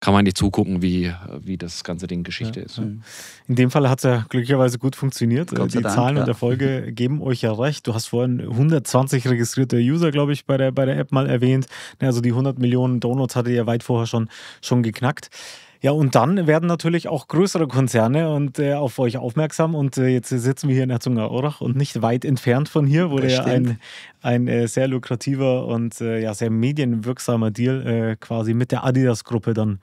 Speaker 3: kann man nicht zugucken, wie, wie das ganze Ding Geschichte ja, ist. Ja. In
Speaker 1: dem Fall hat es ja glücklicherweise gut funktioniert. Äh, die Dank, Zahlen ja. und Erfolge geben euch ja recht. Du hast vorhin 120 registrierte User, glaube ich, bei der, bei der App mal erwähnt. Also die 100 Millionen Downloads hatte ihr weit vorher schon, schon geknackt. Ja, und dann werden natürlich auch größere Konzerne und äh, auf euch aufmerksam. Und äh, jetzt sitzen wir hier in Herzogenaurach und nicht weit entfernt von hier wurde ja ein, ein äh, sehr lukrativer und äh, ja sehr medienwirksamer Deal äh, quasi mit der Adidas-Gruppe dann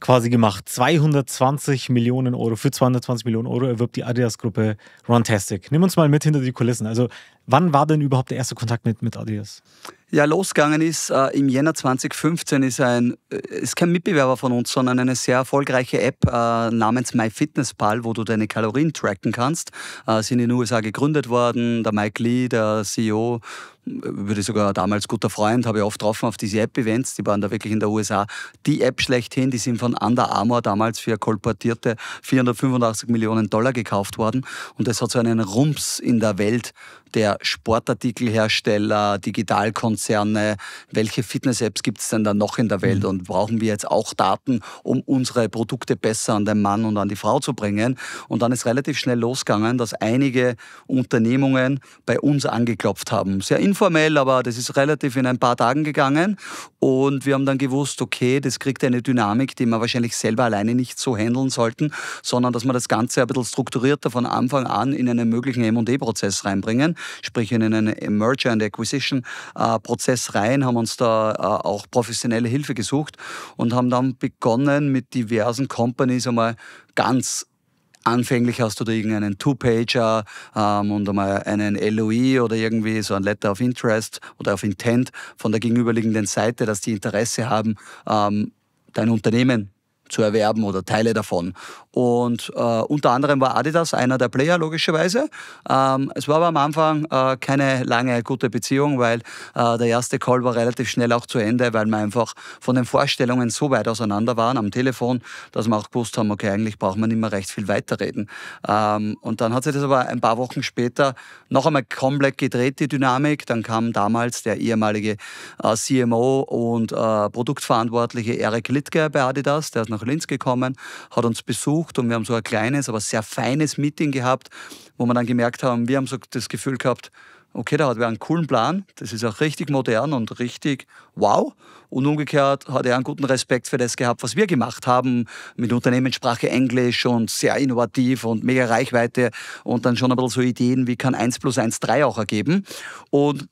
Speaker 1: quasi gemacht. 220 Millionen Euro, für 220 Millionen Euro erwirbt die Adidas-Gruppe Runtastic. Nimm uns mal mit hinter die Kulissen. Also Wann war denn überhaupt der erste Kontakt mit, mit Adidas?
Speaker 2: Ja, losgegangen ist äh, im Jänner 2015 ist ein äh, ist kein Mitbewerber von uns, sondern eine sehr erfolgreiche App äh, namens MyFitnessPal, wo du deine Kalorien tracken kannst. Äh, sind in den USA gegründet worden. Der Mike Lee, der CEO, äh, würde ich sogar damals guter Freund, habe ich oft getroffen auf diese App-Events, die waren da wirklich in der USA. Die App schlechthin, die sind von Under Armour damals für kolportierte 485 Millionen Dollar gekauft worden. Und das hat so einen Rums in der Welt der Sportartikelhersteller, Digitalkonzerne? Welche Fitness-Apps gibt es denn da noch in der Welt? Mhm. Und brauchen wir jetzt auch Daten, um unsere Produkte besser an den Mann und an die Frau zu bringen? Und dann ist relativ schnell losgegangen, dass einige Unternehmungen bei uns angeklopft haben. Sehr informell, aber das ist relativ in ein paar Tagen gegangen. Und wir haben dann gewusst, okay, das kriegt eine Dynamik, die wir wahrscheinlich selber alleine nicht so handeln sollten, sondern dass wir das Ganze ein bisschen strukturierter von Anfang an in einen möglichen M&E-Prozess reinbringen sprich in einen Merger and Acquisition äh, Prozess rein, haben uns da äh, auch professionelle Hilfe gesucht und haben dann begonnen mit diversen Companies einmal ganz Anfänglich hast du da irgendeinen Two-Pager ähm, und einmal einen LOI oder irgendwie so ein Letter of Interest oder of Intent von der gegenüberliegenden Seite, dass die Interesse haben, ähm, dein Unternehmen zu erwerben oder Teile davon. Und äh, unter anderem war Adidas einer der Player, logischerweise. Ähm, es war aber am Anfang äh, keine lange gute Beziehung, weil äh, der erste Call war relativ schnell auch zu Ende, weil wir einfach von den Vorstellungen so weit auseinander waren am Telefon, dass wir auch gewusst haben, okay, eigentlich braucht man nicht mehr recht viel weiterreden. Ähm, und dann hat sich das aber ein paar Wochen später noch einmal komplett gedreht, die Dynamik. Dann kam damals der ehemalige äh, CMO und äh, Produktverantwortliche Eric Littke bei Adidas, der ist nach nach Linz gekommen, hat uns besucht und wir haben so ein kleines, aber sehr feines Meeting gehabt, wo wir dann gemerkt haben, wir haben so das Gefühl gehabt, okay, da hat er einen coolen Plan, das ist auch richtig modern und richtig wow. Und umgekehrt hat er einen guten Respekt für das gehabt, was wir gemacht haben, mit Unternehmenssprache Englisch und sehr innovativ und mega Reichweite und dann schon ein bisschen so Ideen, wie kann 1 plus 1 3 auch ergeben. Und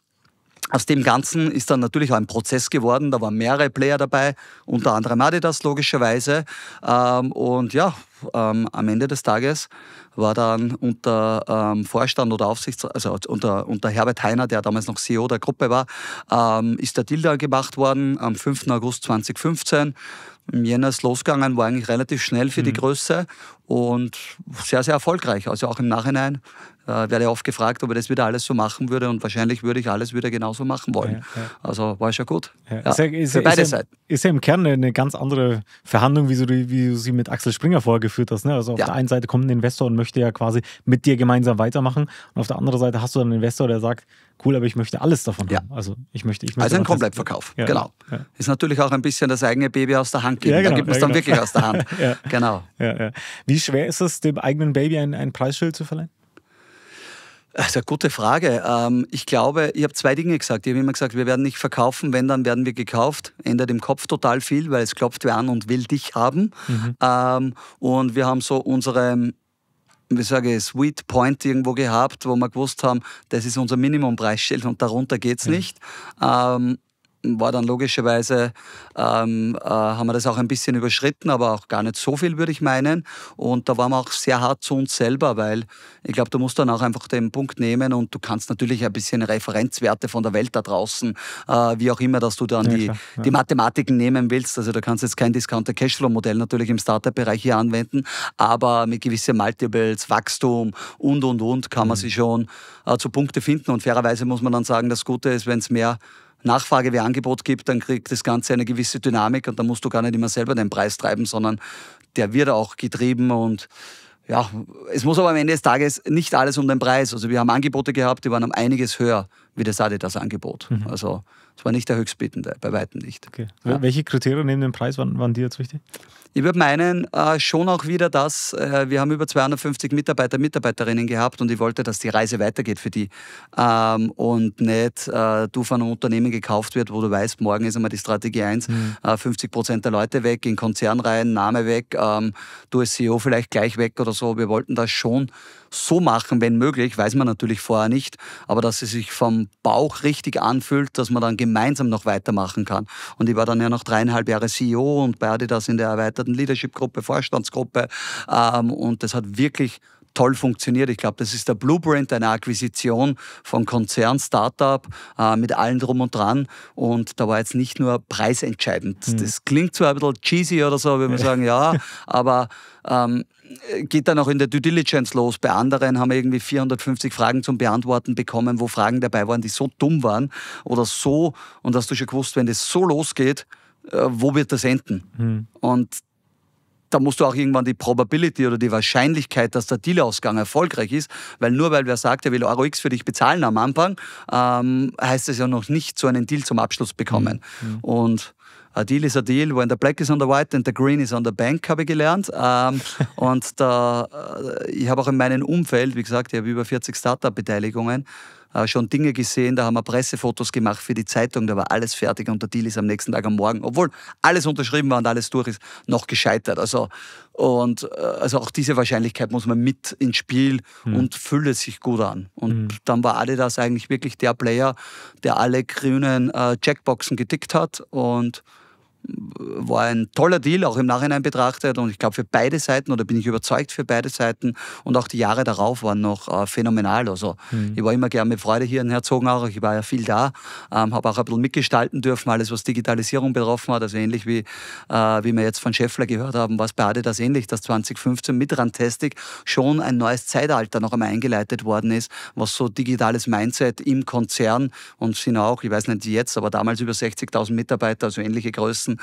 Speaker 2: aus dem Ganzen ist dann natürlich auch ein Prozess geworden. Da waren mehrere Player dabei, unter anderem Adidas logischerweise. Ähm, und ja, ähm, am Ende des Tages war dann unter ähm, Vorstand oder Aufsichts, also unter, unter Herbert Heiner, der damals noch CEO der Gruppe war, ähm, ist der Deal dann gemacht worden am 5. August 2015. Im Jänner ist losgegangen, war eigentlich relativ schnell für mhm. die Größe und sehr, sehr erfolgreich. Also auch im Nachhinein äh, werde ich oft gefragt, ob ich das wieder alles so machen würde und wahrscheinlich würde ich alles wieder genauso machen wollen. Ja, ja. Also war schon gut. Ja. Ist ja, ist, für beide ist Seiten.
Speaker 1: Ist ja im Kern eine ganz andere Verhandlung, wie, so, wie du sie mit Axel Springer vorgeführt hast. Ne? Also auf der einen Seite kommt ein Investor und möchte ja quasi mit dir gemeinsam weitermachen und auf der anderen Seite hast du dann einen Investor, der sagt, cool, aber ich möchte alles davon haben. Also ich möchte, ich möchte also ein Komplettverkauf, ja. genau.
Speaker 2: Ja. Ist natürlich auch ein bisschen das eigene Baby aus der Hand geben. Genau. da gibt man es dann genau. wirklich aus der Hand. Genau.
Speaker 1: Wie schwer ist es, dem eigenen Baby ein, ein Preisschild zu verleihen?
Speaker 2: Also gute Frage. Ähm, ich glaube, ich habe zwei Dinge gesagt. Ich habe immer gesagt, wir werden nicht verkaufen, wenn, dann werden wir gekauft. Ändert im Kopf total viel, weil es klopft wer an und will dich haben. Mhm. Ähm, und wir haben so unsere wie sage ich, Sweet Point irgendwo gehabt, wo wir gewusst haben, das ist unser Minimumpreisschild und darunter geht es ja. nicht. Ähm, war dann logischerweise, ähm, äh, haben wir das auch ein bisschen überschritten, aber auch gar nicht so viel, würde ich meinen. Und da waren wir auch sehr hart zu uns selber, weil ich glaube, du musst dann auch einfach den Punkt nehmen und du kannst natürlich ein bisschen Referenzwerte von der Welt da draußen, äh, wie auch immer, dass du dann ja, die, klar, ja. die Mathematiken nehmen willst. Also du kannst jetzt kein Discounted Cashflow-Modell natürlich im Startup-Bereich hier anwenden, aber mit gewissen Multiples, Wachstum und, und, und kann mhm. man sie schon äh, zu Punkte finden. Und fairerweise muss man dann sagen, das Gute ist, wenn es mehr Nachfrage wie Angebot gibt, dann kriegt das Ganze eine gewisse Dynamik und da musst du gar nicht immer selber den Preis treiben, sondern der wird auch getrieben und ja, es muss aber am Ende des Tages nicht alles um den Preis. Also wir haben Angebote gehabt, die waren um einiges höher wie das Adidas-Angebot. Mhm. Also es war nicht der Höchstbietende, bei weitem nicht.
Speaker 1: Okay. Ja. Welche Kriterien neben dem Preis waren, waren dir jetzt wichtig?
Speaker 2: Ich würde meinen, äh, schon auch wieder das, äh, wir haben über 250 Mitarbeiter, Mitarbeiterinnen gehabt und ich wollte, dass die Reise weitergeht für die ähm, und nicht äh, du von einem Unternehmen gekauft wird, wo du weißt, morgen ist einmal die Strategie 1, mhm. 50 äh, Prozent der Leute weg, in Konzern rein, Name weg, ähm, du als CEO vielleicht gleich weg oder so. Wir wollten das schon so machen, wenn möglich, weiß man natürlich vorher nicht, aber dass es sich vom Bauch richtig anfühlt, dass man dann gemeinsam gemeinsam noch weitermachen kann. Und ich war dann ja noch dreieinhalb Jahre CEO und bei Adidas in der erweiterten Leadership-Gruppe, Vorstandsgruppe. Ähm, und das hat wirklich toll funktioniert. Ich glaube, das ist der Blueprint einer Akquisition von Konzern, Startup äh, mit allen drum und dran. Und da war jetzt nicht nur preisentscheidend. Mhm. Das klingt zwar ein bisschen cheesy oder so, wenn man sagen, ja, aber ähm, geht dann auch in der Due Diligence los. Bei anderen haben wir irgendwie 450 Fragen zum Beantworten bekommen, wo Fragen dabei waren, die so dumm waren oder so, und hast du schon gewusst, wenn das so losgeht, äh, wo wird das enden? Mhm. Und da musst du auch irgendwann die Probability oder die Wahrscheinlichkeit, dass der Dealausgang erfolgreich ist, weil nur weil wer sagt, er will Euro X für dich bezahlen am Anfang, ähm, heißt es ja noch nicht, so einen Deal zum Abschluss bekommen. Mhm. Und a deal is a deal, when the black is on the white and the green is on the bank, habe ich gelernt. Ähm, und da, äh, ich habe auch in meinem Umfeld, wie gesagt, ich habe über 40 Startup-Beteiligungen, äh, schon Dinge gesehen, da haben wir Pressefotos gemacht für die Zeitung, da war alles fertig und der Deal ist am nächsten Tag am Morgen, obwohl alles unterschrieben war und alles durch ist, noch gescheitert. Also, und, äh, also auch diese Wahrscheinlichkeit muss man mit ins Spiel mhm. und fülle sich gut an. Und mhm. dann war Adidas eigentlich wirklich der Player, der alle grünen äh, Checkboxen getickt hat und war ein toller Deal, auch im Nachhinein betrachtet. Und ich glaube, für beide Seiten, oder bin ich überzeugt für beide Seiten. Und auch die Jahre darauf waren noch äh, phänomenal. Also, mhm. ich war immer gerne mit Freude hier in Herzogenaurach. Ich war ja viel da, ähm, habe auch ein bisschen mitgestalten dürfen, alles, was Digitalisierung betroffen hat. Also, ähnlich wie, äh, wie wir jetzt von Scheffler gehört haben, war es bei Adidas ähnlich, dass 2015 mit Rantastic schon ein neues Zeitalter noch einmal eingeleitet worden ist, was so digitales Mindset im Konzern und sind auch, ich weiß nicht jetzt, aber damals über 60.000 Mitarbeiter, also ähnliche Größen, lassen.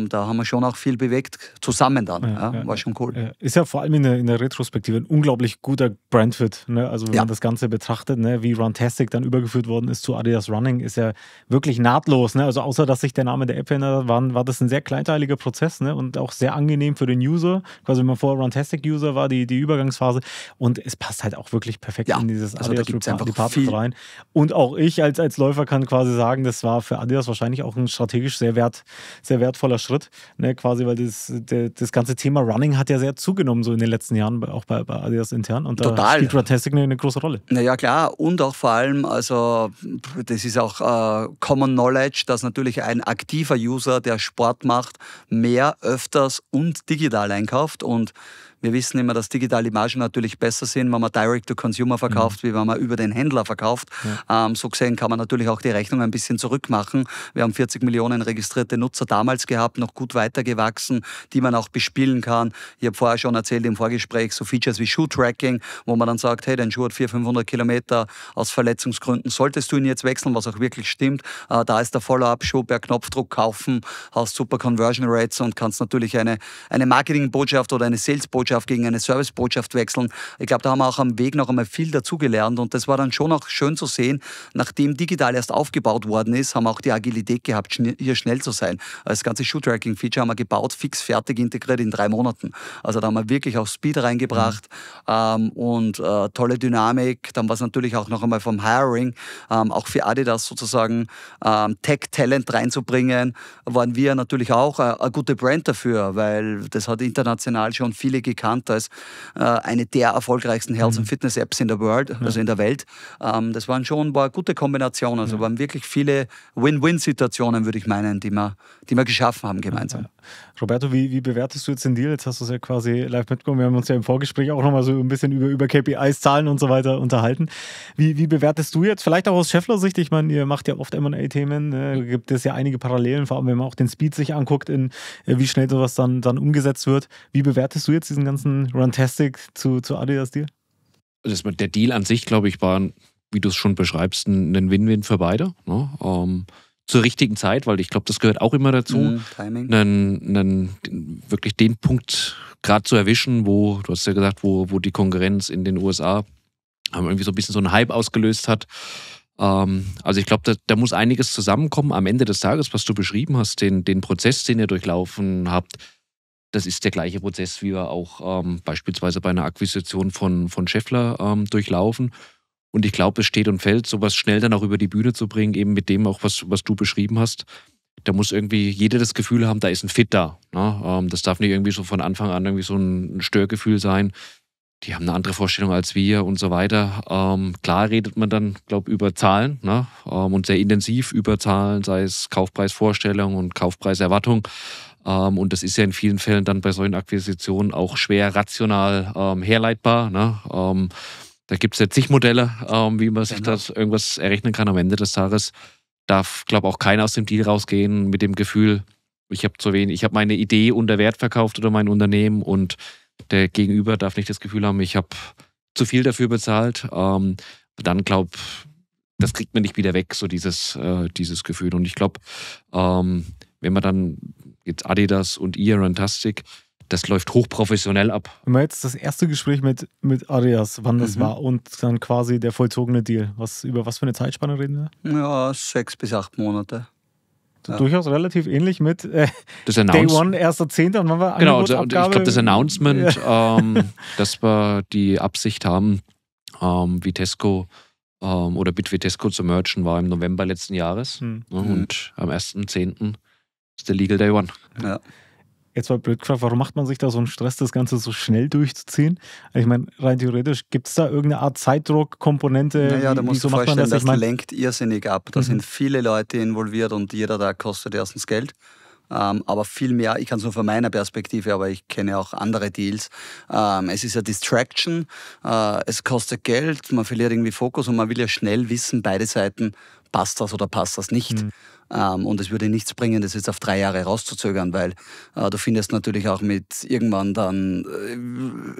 Speaker 2: Ähm, da haben wir schon auch viel bewegt, zusammen dann. Ja, ja, war schon cool.
Speaker 1: Ist ja vor allem in der, in der Retrospektive ein unglaublich guter Brandfit. Ne? Also, wenn man das Ganze betrachtet, ne? wie Runtastic dann übergeführt worden ist zu Adidas Running, ist ja wirklich nahtlos. Ne? Also, außer dass sich der Name der App ändert, war, war das ein sehr kleinteiliger Prozess ne? und auch sehr angenehm für den User. Quasi, wenn man vorher Runtastic-User war, die, die Übergangsphase. Und es passt halt auch wirklich perfekt in dieses also Adidas Department rein. Und auch ich als, als Läufer kann quasi sagen, das war für Adidas wahrscheinlich auch ein strategisch sehr wert, sehr wertvoller Schritt, ne, quasi, weil das, der, das ganze Thema Running hat ja sehr zugenommen so in den letzten Jahren, auch bei, bei Adidas intern. Und äh, Total. da spielt Runtastic eine, eine große Rolle.
Speaker 2: Naja, klar. Und auch vor allem, also das ist auch äh, Common Knowledge, dass natürlich ein aktiver User, der Sport macht, mehr öfters und digital einkauft und wir wissen immer, dass digitale Margen natürlich besser sind, wenn man Direct-to-Consumer verkauft, mhm. wie wenn man über den Händler verkauft. Ja. Ähm, so gesehen kann man natürlich auch die Rechnung ein bisschen zurückmachen. Wir haben 40 Millionen registrierte Nutzer damals gehabt, noch gut weitergewachsen, die man auch bespielen kann. Ich habe vorher schon erzählt im Vorgespräch, so Features wie Schuh-Tracking, wo man dann sagt, hey, dein Schuh hat 400, 500 Kilometer, aus Verletzungsgründen solltest du ihn jetzt wechseln, was auch wirklich stimmt. Äh, da ist der Follow-up-Schuh per Knopfdruck kaufen, hast super Conversion Rates und kannst natürlich eine, eine Marketing-Botschaft oder eine Sales-Botschaft Servicebotschaft gegen eine Servicebotschaft wechseln. Ich glaube, da haben wir auch am Weg noch einmal viel dazugelernt und das war dann schon auch schön zu sehen. Nachdem digital erst aufgebaut worden ist, haben wir auch die Agilität gehabt, hier schnell zu sein. Das ganze Shoe-Tracking-Feature haben wir gebaut, fix, fertig, integriert in drei Monaten. Also da haben wir wirklich auch Speed reingebracht ähm, und äh, tolle Dynamik. Dann war es natürlich auch noch einmal vom Hiring, ähm, auch für Adidas sozusagen ähm, Tech-Talent reinzubringen, waren wir natürlich auch äh, eine gute Brand dafür, weil das hat international schon viele gekriegt bekannt als äh, eine der erfolgreichsten Health- mhm. und Fitness-Apps in der World, ja. also in der Welt. Ähm, das waren schon war eine gute Kombinationen. Also ja. waren wirklich viele Win-Win-Situationen, würde ich meinen, die wir, die wir geschaffen haben gemeinsam.
Speaker 1: Roberto, wie, wie bewertest du jetzt den Deal? Jetzt hast du es ja quasi live mitgekommen. Wir haben uns ja im Vorgespräch auch nochmal so ein bisschen über, über KPIs, Zahlen und so weiter unterhalten. Wie, wie bewertest du jetzt, vielleicht auch aus Scheffler-Sicht, ich meine, ihr macht ja oft MA-Themen, äh, ne? gibt es ja einige Parallelen, vor allem wenn man auch den Speed sich anguckt, in äh, wie schnell sowas dann, dann umgesetzt wird. Wie bewertest du jetzt diesen ganzen Runtastic zu, zu Adidas-Deal?
Speaker 3: Der Deal an sich, glaube ich, war, wie du es schon beschreibst, ein Win-Win für beide. Ne? Ähm zur richtigen Zeit, weil ich glaube, das gehört auch immer dazu, mm, einen, einen, wirklich den Punkt gerade zu erwischen, wo, du hast ja gesagt, wo, wo die Konkurrenz in den USA ähm, irgendwie so ein bisschen so einen Hype ausgelöst hat. Ähm, also ich glaube, da, da, muss einiges zusammenkommen am Ende des Tages, was du beschrieben hast, den, den Prozess, den ihr durchlaufen habt. Das ist der gleiche Prozess, wie wir auch ähm, beispielsweise bei einer Akquisition von, von Scheffler ähm, durchlaufen. Und ich glaube, es steht und fällt, sowas schnell dann auch über die Bühne zu bringen, eben mit dem auch, was, was du beschrieben hast. Da muss irgendwie jeder das Gefühl haben, da ist ein Fit da. Ne? Ähm, das darf nicht irgendwie so von Anfang an irgendwie so ein Störgefühl sein. Die haben eine andere Vorstellung als wir und so weiter. Ähm, klar redet man dann, glaube ich, über Zahlen ne? ähm, und sehr intensiv über Zahlen, sei es Kaufpreisvorstellung und Kaufpreiserwartung. Ähm, und das ist ja in vielen Fällen dann bei solchen Akquisitionen auch schwer rational ähm, herleitbar. Ne? Ähm, da gibt es ja zig Modelle, ähm, wie man sich genau. das irgendwas errechnen kann am Ende des Tages. Darf, glaube auch keiner aus dem Deal rausgehen mit dem Gefühl, ich habe zu wenig, ich habe meine Idee unter Wert verkauft oder mein Unternehmen und der Gegenüber darf nicht das Gefühl haben, ich habe zu viel dafür bezahlt. Ähm, dann glaube das kriegt man nicht wieder weg, so dieses, äh, dieses Gefühl. Und ich glaube, ähm, wenn man dann jetzt Adidas und ihr Rantastic, das läuft hochprofessionell ab.
Speaker 1: Wenn man jetzt das erste Gespräch mit, mit Arias, wann das mhm. war und dann quasi der vollzogene Deal, was, über was für eine Zeitspanne
Speaker 2: reden wir? Ja, sechs bis acht Monate. Ja. Durchaus
Speaker 1: relativ ähnlich mit äh,
Speaker 3: das Day One,
Speaker 2: 1.10. und wann war Genau, also, ich glaube, das Announcement, ja.
Speaker 3: ähm, dass wir die Absicht haben, ähm, Vitesco ähm, oder Bitvitesco zu mergen, war im November letzten Jahres. Hm. Und mhm. am 1.10. ist der Legal Day One.
Speaker 1: Ja jetzt mal blöd gefragt, warum macht man sich da so einen Stress, das Ganze so schnell durchzuziehen? ich meine, rein theoretisch, gibt es da irgendeine Art Zeitdruckkomponente? Naja, da musst du vorstellen, das, das ich mein... lenkt
Speaker 2: irrsinnig ab. Da mhm. sind viele Leute involviert und jeder da kostet erstens Geld. Ähm, aber viel mehr, ich kann es nur von meiner Perspektive, aber ich kenne auch andere Deals. Ähm, es ist ja Distraction, äh, es kostet Geld, man verliert irgendwie Fokus und man will ja schnell wissen, beide Seiten, passt das oder passt das nicht. Mhm. Ähm, und es würde nichts bringen, das jetzt auf drei Jahre rauszuzögern, weil äh, du findest natürlich auch mit irgendwann dann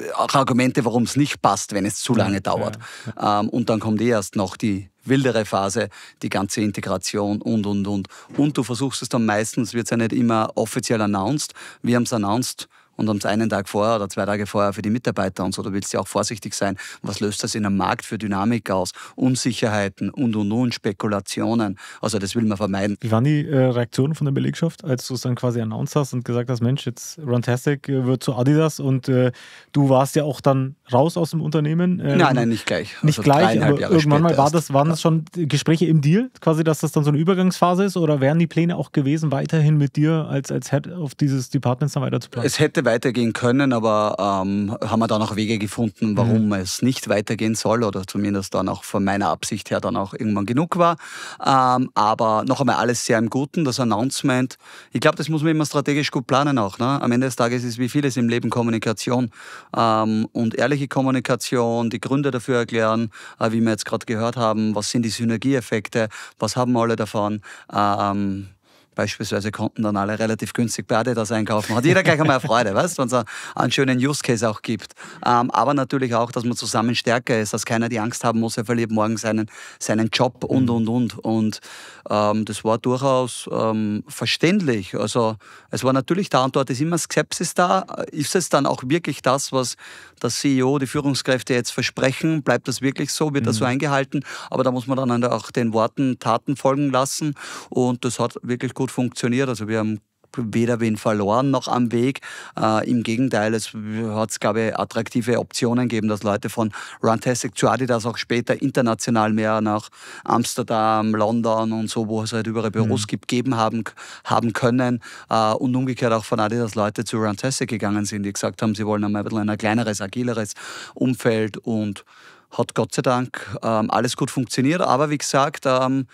Speaker 2: äh, auch Argumente, warum es nicht passt, wenn es zu lange dauert. Ja. Ähm, und dann kommt eh erst noch die wildere Phase, die ganze Integration und, und, und. Und du versuchst es dann meistens, wird es ja nicht immer offiziell announced. Wir haben es announced und am einen Tag vorher oder zwei Tage vorher für die Mitarbeiter und so. Da willst du auch vorsichtig sein. Was löst das in einem Markt für Dynamik aus? Unsicherheiten und und und Spekulationen. Also das will man vermeiden. Wie
Speaker 1: waren die äh, Reaktionen von der Belegschaft, als du es dann quasi announced hast und gesagt hast, Mensch, jetzt Runtastic äh, wird zu Adidas und äh, du warst ja auch dann raus aus dem Unternehmen. Ähm, nein, nein, nicht gleich. Nicht also gleich, aber Jahre irgendwann mal war das, waren das schon Gespräche im Deal, quasi, dass das dann so eine Übergangsphase ist oder wären die Pläne auch gewesen, weiterhin mit dir als, als Head auf dieses Departments dann weiter zu planen? Es
Speaker 2: hätte weitergehen können, aber ähm, haben wir dann auch Wege gefunden, warum mhm. es nicht weitergehen soll oder zumindest dann auch von meiner Absicht her dann auch irgendwann genug war. Ähm, aber noch einmal alles sehr im Guten, das Announcement. Ich glaube, das muss man immer strategisch gut planen auch. Ne? Am Ende des Tages ist wie vieles im Leben Kommunikation ähm, und ehrliche Kommunikation, die Gründe dafür erklären, äh, wie wir jetzt gerade gehört haben, was sind die Synergieeffekte, was haben alle davon. Ähm, beispielsweise konnten dann alle relativ günstig das einkaufen. Hat jeder gleich einmal Freude, weißt du, wenn es einen schönen Use Case auch gibt. Ähm, aber natürlich auch, dass man zusammen stärker ist, dass keiner die Angst haben muss, er verliert morgen seinen, seinen Job und, mhm. und, und. Und ähm, das war durchaus ähm, verständlich. Also es war natürlich da und dort ist immer Skepsis da. Ist es dann auch wirklich das, was das CEO, die Führungskräfte jetzt versprechen? Bleibt das wirklich so? Wird das so mhm. eingehalten? Aber da muss man dann auch den Worten Taten folgen lassen. Und das hat wirklich gut gut funktioniert. Also wir haben weder wen verloren noch am Weg. Äh, Im Gegenteil, es hat es, glaube ich, attraktive Optionen gegeben, dass Leute von Runtastic zu Adidas auch später international mehr nach Amsterdam, London und so, wo es halt überall Büros mhm. gibt, geben haben, haben können. Äh, und umgekehrt auch von Adidas Leute zu Runtastic gegangen sind, die gesagt haben, sie wollen einmal ein bisschen ein kleineres, agileres Umfeld und hat Gott sei Dank ähm, alles gut funktioniert. Aber wie gesagt, ähm,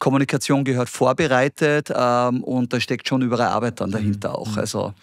Speaker 2: Kommunikation gehört vorbereitet ähm, und da steckt schon überall Arbeit dann mhm. dahinter auch. Mhm. Also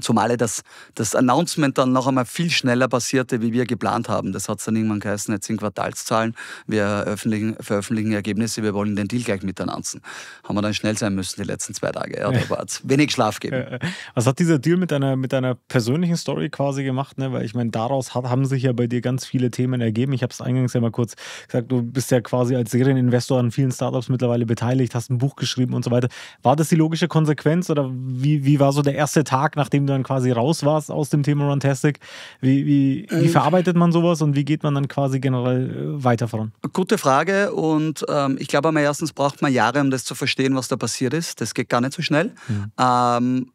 Speaker 2: Zumal das, das Announcement dann noch einmal viel schneller passierte, wie wir geplant haben. Das hat es dann irgendwann geheißen, jetzt sind Quartalszahlen, wir veröffentlichen Ergebnisse, wir wollen den Deal gleich mit announcen. Haben wir dann schnell sein müssen die letzten zwei Tage. Ja, da war es wenig Schlaf geben. Äh, äh.
Speaker 1: Was hat dieser Deal mit deiner, mit deiner persönlichen Story quasi gemacht? Ne? Weil ich meine, daraus hat, haben sich ja bei dir ganz viele Themen ergeben. Ich habe es eingangs ja mal kurz gesagt, du bist ja quasi als Serieninvestor an vielen Startups mittlerweile beteiligt, hast ein Buch geschrieben und so weiter. War das die logische Konsequenz oder wie, wie war so der erste Tag, nachdem dann quasi raus warst aus dem Thema Runtastic. Wie, wie, wie äh. verarbeitet man sowas und wie geht man dann quasi generell äh, weiter voran?
Speaker 2: Gute Frage und ähm, ich glaube, erstens braucht man Jahre, um das zu verstehen, was da passiert ist. Das geht gar nicht so schnell. Mhm. Ähm,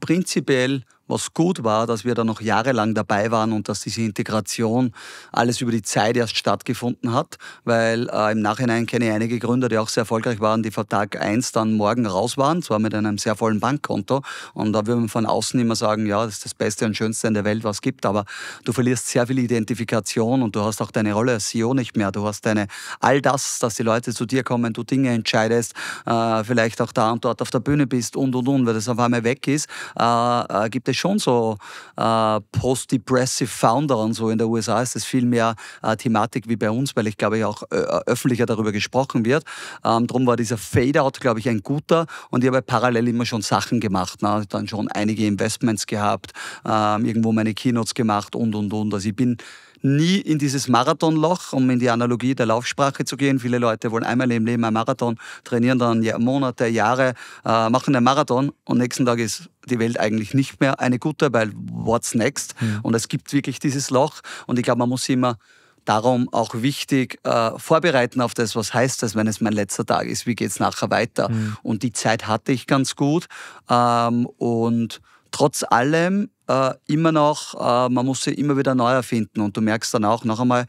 Speaker 2: prinzipiell was gut war, dass wir da noch jahrelang dabei waren und dass diese Integration alles über die Zeit erst stattgefunden hat, weil äh, im Nachhinein kenne ich einige Gründer, die auch sehr erfolgreich waren, die vor Tag 1 dann morgen raus waren, zwar mit einem sehr vollen Bankkonto und da würde man von außen immer sagen, ja, das ist das Beste und Schönste in der Welt, was es gibt, aber du verlierst sehr viel Identifikation und du hast auch deine Rolle als CEO nicht mehr, du hast deine, all das, dass die Leute zu dir kommen, du Dinge entscheidest, äh, vielleicht auch da und dort auf der Bühne bist und und und, weil das auf einmal weg ist, äh, äh gibt es schon so äh, Post-Depressive Founder und so. In der USA ist es viel mehr äh, Thematik wie bei uns, weil ich glaube, auch äh, öffentlicher darüber gesprochen wird. Ähm, darum war dieser Fade-Out, glaube ich, ein guter. Und ich habe parallel immer schon Sachen gemacht. Ne? Dann schon einige Investments gehabt, äh, irgendwo meine Keynotes gemacht und, und, und. Also ich bin nie in dieses Marathonloch, um in die Analogie der Laufsprache zu gehen. Viele Leute wollen einmal im Leben einen Marathon, trainieren dann Monate, Jahre, äh, machen einen Marathon und nächsten Tag ist die Welt eigentlich nicht mehr eine gute, weil what's next? Mhm. Und es gibt wirklich dieses Loch und ich glaube, man muss immer darum auch wichtig äh, vorbereiten auf das, was heißt das, wenn es mein letzter Tag ist, wie geht es nachher weiter. Mhm. Und die Zeit hatte ich ganz gut ähm, und trotz allem äh, immer noch, äh, man muss sie immer wieder neu erfinden. Und du merkst dann auch noch einmal,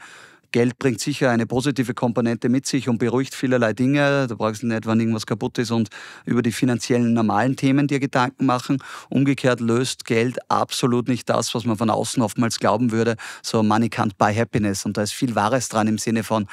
Speaker 2: Geld bringt sicher eine positive Komponente mit sich und beruhigt vielerlei Dinge. Da brauchst du nicht, wann irgendwas kaputt ist und über die finanziellen normalen Themen dir Gedanken machen. Umgekehrt löst Geld absolut nicht das, was man von außen oftmals glauben würde. So Money can't buy happiness. Und da ist viel Wahres dran im Sinne von,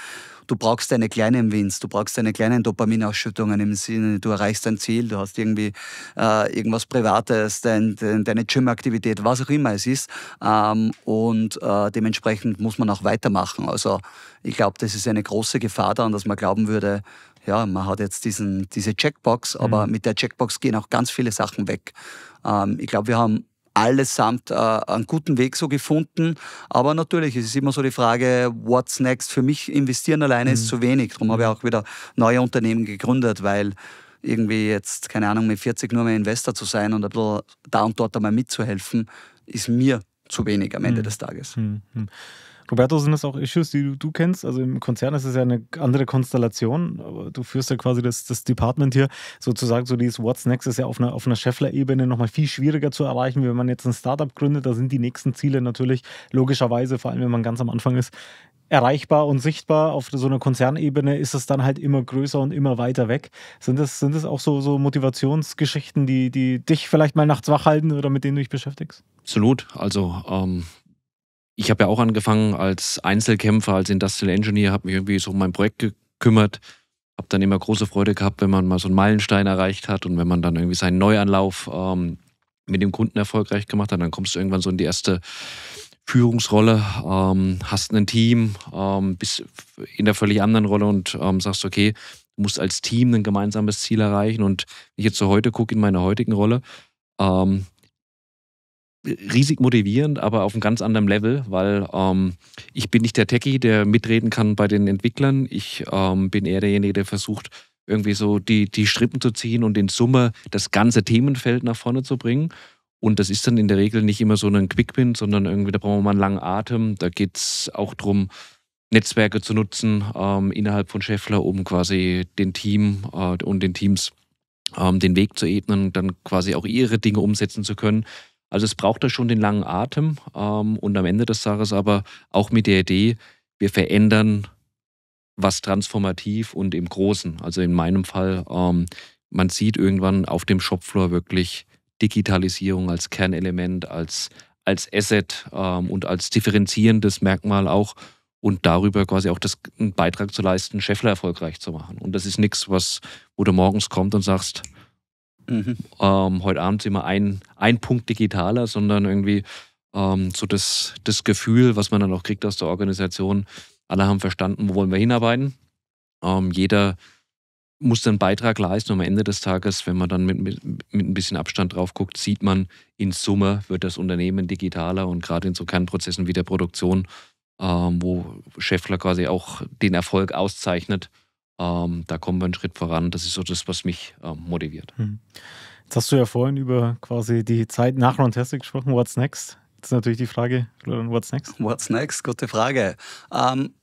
Speaker 2: du brauchst deine kleinen Wins, du brauchst deine kleinen Dopaminausschüttungen im Sinne, du erreichst dein Ziel, du hast irgendwie äh, irgendwas Privates, dein, dein, deine Gymaktivität, was auch immer es ist. Ähm, und äh, dementsprechend muss man auch weitermachen. Also ich glaube, das ist eine große Gefahr daran, dass man glauben würde, ja, man hat jetzt diesen, diese Checkbox, aber mhm. mit der Checkbox gehen auch ganz viele Sachen weg. Ähm, ich glaube, wir haben allesamt äh, einen guten Weg so gefunden. Aber natürlich ist es immer so die Frage, what's next? Für mich investieren alleine mhm. ist zu wenig. Darum habe ich auch wieder neue Unternehmen gegründet, weil irgendwie jetzt, keine Ahnung, mit 40 nur mehr Investor zu sein und ein bisschen da und dort einmal mitzuhelfen, ist mir zu wenig am Ende mhm. des Tages.
Speaker 1: Mhm. Roberto, sind das auch Issues, die du, du, kennst? Also im Konzern ist es ja eine andere Konstellation, aber du führst ja quasi das, das Department hier sozusagen, so dieses What's Next ist ja auf einer, auf einer Scheffler-Ebene nochmal viel schwieriger zu erreichen, wie wenn man jetzt ein Startup gründet. Da sind die nächsten Ziele natürlich logischerweise, vor allem wenn man ganz am Anfang ist, erreichbar und sichtbar. Auf so einer Konzernebene ist es dann halt immer größer und immer weiter weg. Sind das, sind das auch so, so Motivationsgeschichten, die, die dich vielleicht mal nachts wach halten oder mit denen du dich beschäftigst?
Speaker 3: Absolut. Also ähm, ich habe ja auch angefangen als Einzelkämpfer, als Industrial Engineer, habe mich irgendwie so um mein Projekt gekümmert, habe dann immer große Freude gehabt, wenn man mal so einen Meilenstein erreicht hat und wenn man dann irgendwie seinen Neuanlauf ähm, mit dem Kunden erfolgreich gemacht hat, dann kommst du irgendwann so in die erste Führungsrolle, ähm, hast ein Team, ähm, bist in der völlig anderen Rolle und ähm, sagst, okay, du musst als Team ein gemeinsames Ziel erreichen. Und wenn ich jetzt so heute gucke in meiner heutigen Rolle, ähm, riesig motivierend, aber auf einem ganz anderen Level, weil ähm, ich bin nicht der Techie, der mitreden kann bei den Entwicklern. Ich ähm, bin eher derjenige, der versucht, irgendwie so die, die Strippen zu ziehen und in Summe das ganze Themenfeld nach vorne zu bringen. Und das ist dann in der Regel nicht immer so ein Quickpin, sondern irgendwie, da brauchen wir mal einen langen Atem. Da geht es auch darum, Netzwerke zu nutzen ähm, innerhalb von Scheffler, um quasi den Team äh, und den Teams ähm, den Weg zu ebnen, dann quasi auch ihre Dinge umsetzen zu können. Also es braucht da schon den langen Atem ähm, und am Ende des Tages aber auch mit der Idee, wir verändern was transformativ und im Großen. Also in meinem Fall, ähm, man sieht irgendwann auf dem Shopfloor wirklich Digitalisierung als Kernelement, als, als Asset ähm, und als differenzierendes Merkmal auch und darüber quasi auch das, einen Beitrag zu leisten, Scheffler erfolgreich zu machen. Und das ist nichts, wo du morgens kommt und sagst, Mhm. Ähm, heute Abend sind wir ein, ein Punkt digitaler, sondern irgendwie ähm, so das, das Gefühl, was man dann auch kriegt aus der Organisation. Alle haben verstanden, wo wollen wir hinarbeiten. Ähm, jeder muss dann Beitrag leisten und am Ende des Tages, wenn man dann mit, mit, mit, ein bisschen Abstand drauf guckt, sieht man, in Summe wird das Unternehmen digitaler und gerade in so Kernprozessen wie der Produktion, ähm, wo Schäffler quasi auch den Erfolg auszeichnet, ähm, da kommen wir einen Schritt voran. Das ist so das, was mich ähm, motiviert.
Speaker 1: Hm. Jetzt hast du ja vorhin über quasi die Zeit nach Roundtastic gesprochen. What's next? Jetzt ist natürlich die Frage,
Speaker 2: Florian, what's next? What's next? Gute Frage. Ähm,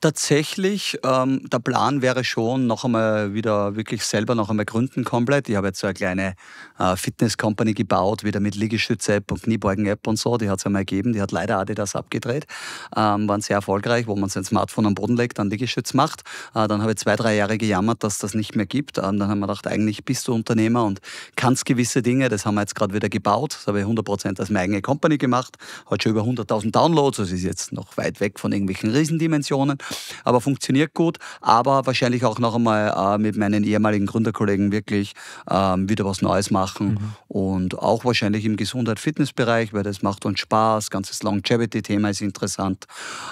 Speaker 2: Tatsächlich, ähm, der Plan wäre schon, noch einmal wieder wirklich selber noch einmal gründen komplett. Ich habe jetzt so eine kleine äh, Fitness-Company gebaut, wieder mit Liegestütze-App und Kniebeugen-App und so. Die hat es einmal gegeben, die hat leider Adidas abgedreht. Ähm, waren sehr erfolgreich, wo man sein Smartphone am Boden legt, dann Liegestütz macht. Äh, dann habe ich zwei, drei Jahre gejammert, dass das nicht mehr gibt. Ähm, dann haben wir gedacht, eigentlich bist du Unternehmer und kannst gewisse Dinge. Das haben wir jetzt gerade wieder gebaut. Das habe ich 100% als meine eigene Company gemacht. Hat schon über 100.000 Downloads. Das ist jetzt noch weit weg von irgendwelchen Riesendimensionen aber funktioniert gut. Aber wahrscheinlich auch noch einmal äh, mit meinen ehemaligen Gründerkollegen wirklich ähm, wieder was Neues machen mhm. und auch wahrscheinlich im Gesundheit-Fitness-Bereich, weil das macht uns Spaß. Ganzes Longevity-Thema ist interessant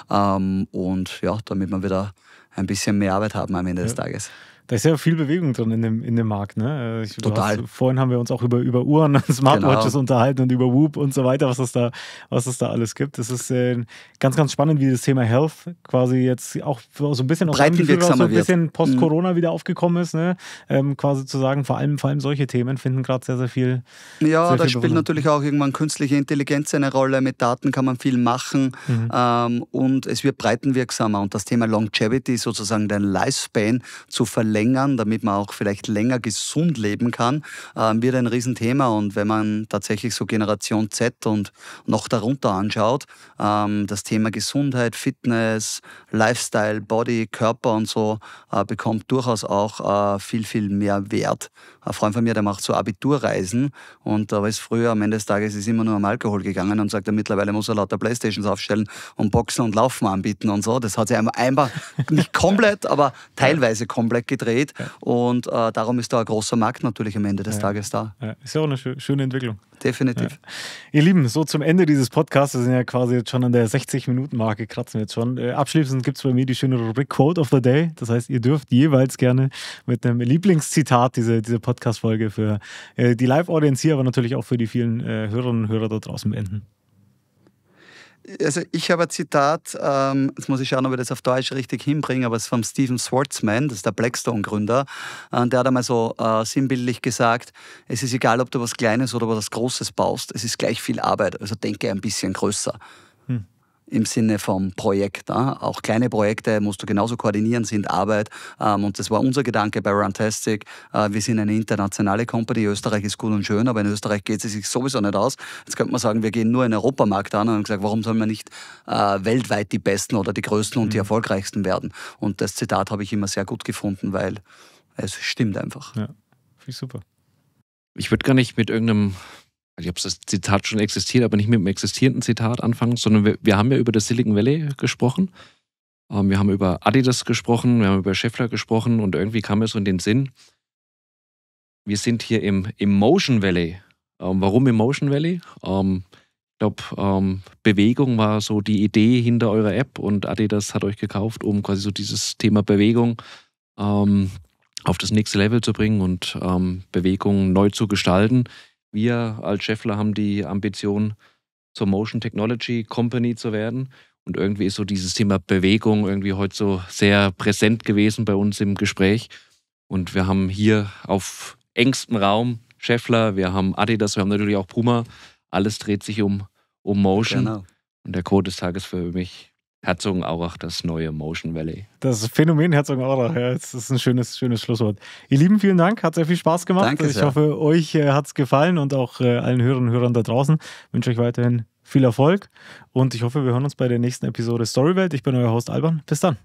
Speaker 2: ähm, und ja, damit wir wieder ein bisschen mehr Arbeit haben am Ende ja. des Tages.
Speaker 1: Da ist ja viel Bewegung drin in dem, in dem Markt. Ne? Äh, ich, Total. Hast, vorhin haben wir uns auch über, über Uhren und Smartwatches genau. unterhalten und über Whoop und so weiter, was es da, was es da alles gibt. Es ist äh, ganz, ganz spannend, wie das Thema Health quasi jetzt auch so ein bisschen aus dem Gefühl, so ein bisschen post-Corona mhm. wieder aufgekommen ist. Ne? Ähm, quasi zu sagen, vor allem, vor allem solche Themen finden gerade sehr, sehr viel.
Speaker 2: Ja, sehr da viel spielt natürlich auch irgendwann künstliche Intelligenz eine Rolle. Mit Daten kann man viel machen mhm. ähm, und es wird breitenwirksamer. Und das Thema Longevity, sozusagen den Lifespan zu verlängern, verlängern, damit man auch vielleicht länger gesund leben kann, ähm, wird ein Riesenthema. Und wenn man tatsächlich so Generation Z und noch darunter anschaut, ähm, das Thema Gesundheit, Fitness, Lifestyle, Body, Körper und so äh, bekommt durchaus auch äh, viel, viel mehr Wert. Ein Freund von mir, der macht so Abiturreisen und da war es früher am Ende des Tages ist immer nur am Alkohol gegangen und sagt, er mittlerweile muss er lauter Playstations aufstellen und Boxen und Laufen anbieten und so. Das hat sich einfach nicht komplett, aber teilweise komplett gedreht dreht. Ja. Und äh, darum ist da ein großer Markt natürlich am Ende des ja. Tages da. Ja. Ist ja auch eine
Speaker 1: schöne Entwicklung. Definitiv. Ihr Lieben, so zum Ende dieses Podcasts, wir sind ja quasi jetzt schon an der 60-Minuten-Marke, kratzen wir jetzt schon. Äh, abschließend gibt es bei mir die schöne Rubrik Quote of the Day. Das heißt, ihr dürft jeweils gerne mit einem Lieblingszitat diese, diese Podcast-Folge für äh, die Live-Audience hier, aber natürlich auch für die vielen äh, Hörerinnen und Hörer da draußen beenden
Speaker 2: also ich habe ein Zitat, ähm, jetzt muss ich schauen, ob ich das auf Deutsch richtig hinbringe, aber es ist von Stephen Schwartzman, das ist der Blackstone-Gründer. Äh, der hat einmal so äh, sinnbildlich gesagt, es ist egal, ob du was Kleines oder was Großes baust, es ist gleich viel Arbeit, also denke ein bisschen größer im Sinne vom Projekt. Auch kleine Projekte musst du genauso koordinieren, sind Arbeit. Ähm, und das war unser Gedanke bei Runtastic. Äh, wir sind eine internationale Company. Österreich ist gut und schön, aber in Österreich geht es sich sowieso nicht aus. Jetzt könnte man sagen, wir gehen nur in den Europamarkt an und haben gesagt, warum sollen wir nicht äh, weltweit die Besten oder die Größten und die mhm. Erfolgreichsten werden? Und das Zitat habe ich immer sehr gut gefunden, weil es stimmt einfach. Ja, finde ich super. Ich würde gar nicht mit
Speaker 3: irgendeinem ich habe das Zitat schon existiert, aber nicht mit dem existierenden Zitat anfangen, sondern wir, wir haben ja über das Silicon Valley gesprochen. Ähm, wir haben über Adidas gesprochen, wir haben über Scheffler gesprochen und irgendwie kam mir so in den Sinn, wir sind hier im, Emotion Valley. Ähm, warum Emotion Valley? Ähm, ich glaube, ähm, Bewegung war so die Idee hinter eurer App und Adidas hat euch gekauft, um quasi so dieses Thema Bewegung ähm, auf das nächste Level zu bringen und ähm, Bewegung neu zu gestalten. Wir als Scheffler haben die Ambition, zur Motion Technology Company zu werden. Und irgendwie ist so dieses Thema Bewegung irgendwie heute so sehr präsent gewesen bei uns im Gespräch. Und wir haben hier auf engstem Raum Scheffler, wir haben Adidas, wir haben natürlich auch Puma. Alles dreht sich um, um Motion. Genau. Und der Code des Tages für mich Herzogenaurach, das neue Motion Valley.
Speaker 1: Das Phänomen Herzogenaurach, ja, das ist ein schönes, schönes Schlusswort. Ihr Lieben, vielen Dank, hat sehr viel Spaß gemacht. Danke sehr. ich hoffe, euch äh, hat es gefallen und auch äh, allen Hörerinnen und Hörern da draußen. Ich wünsche euch weiterhin viel Erfolg und ich hoffe, wir hören uns bei der nächsten Episode Storywelt. Ich bin euer Host Alban. Bis dann.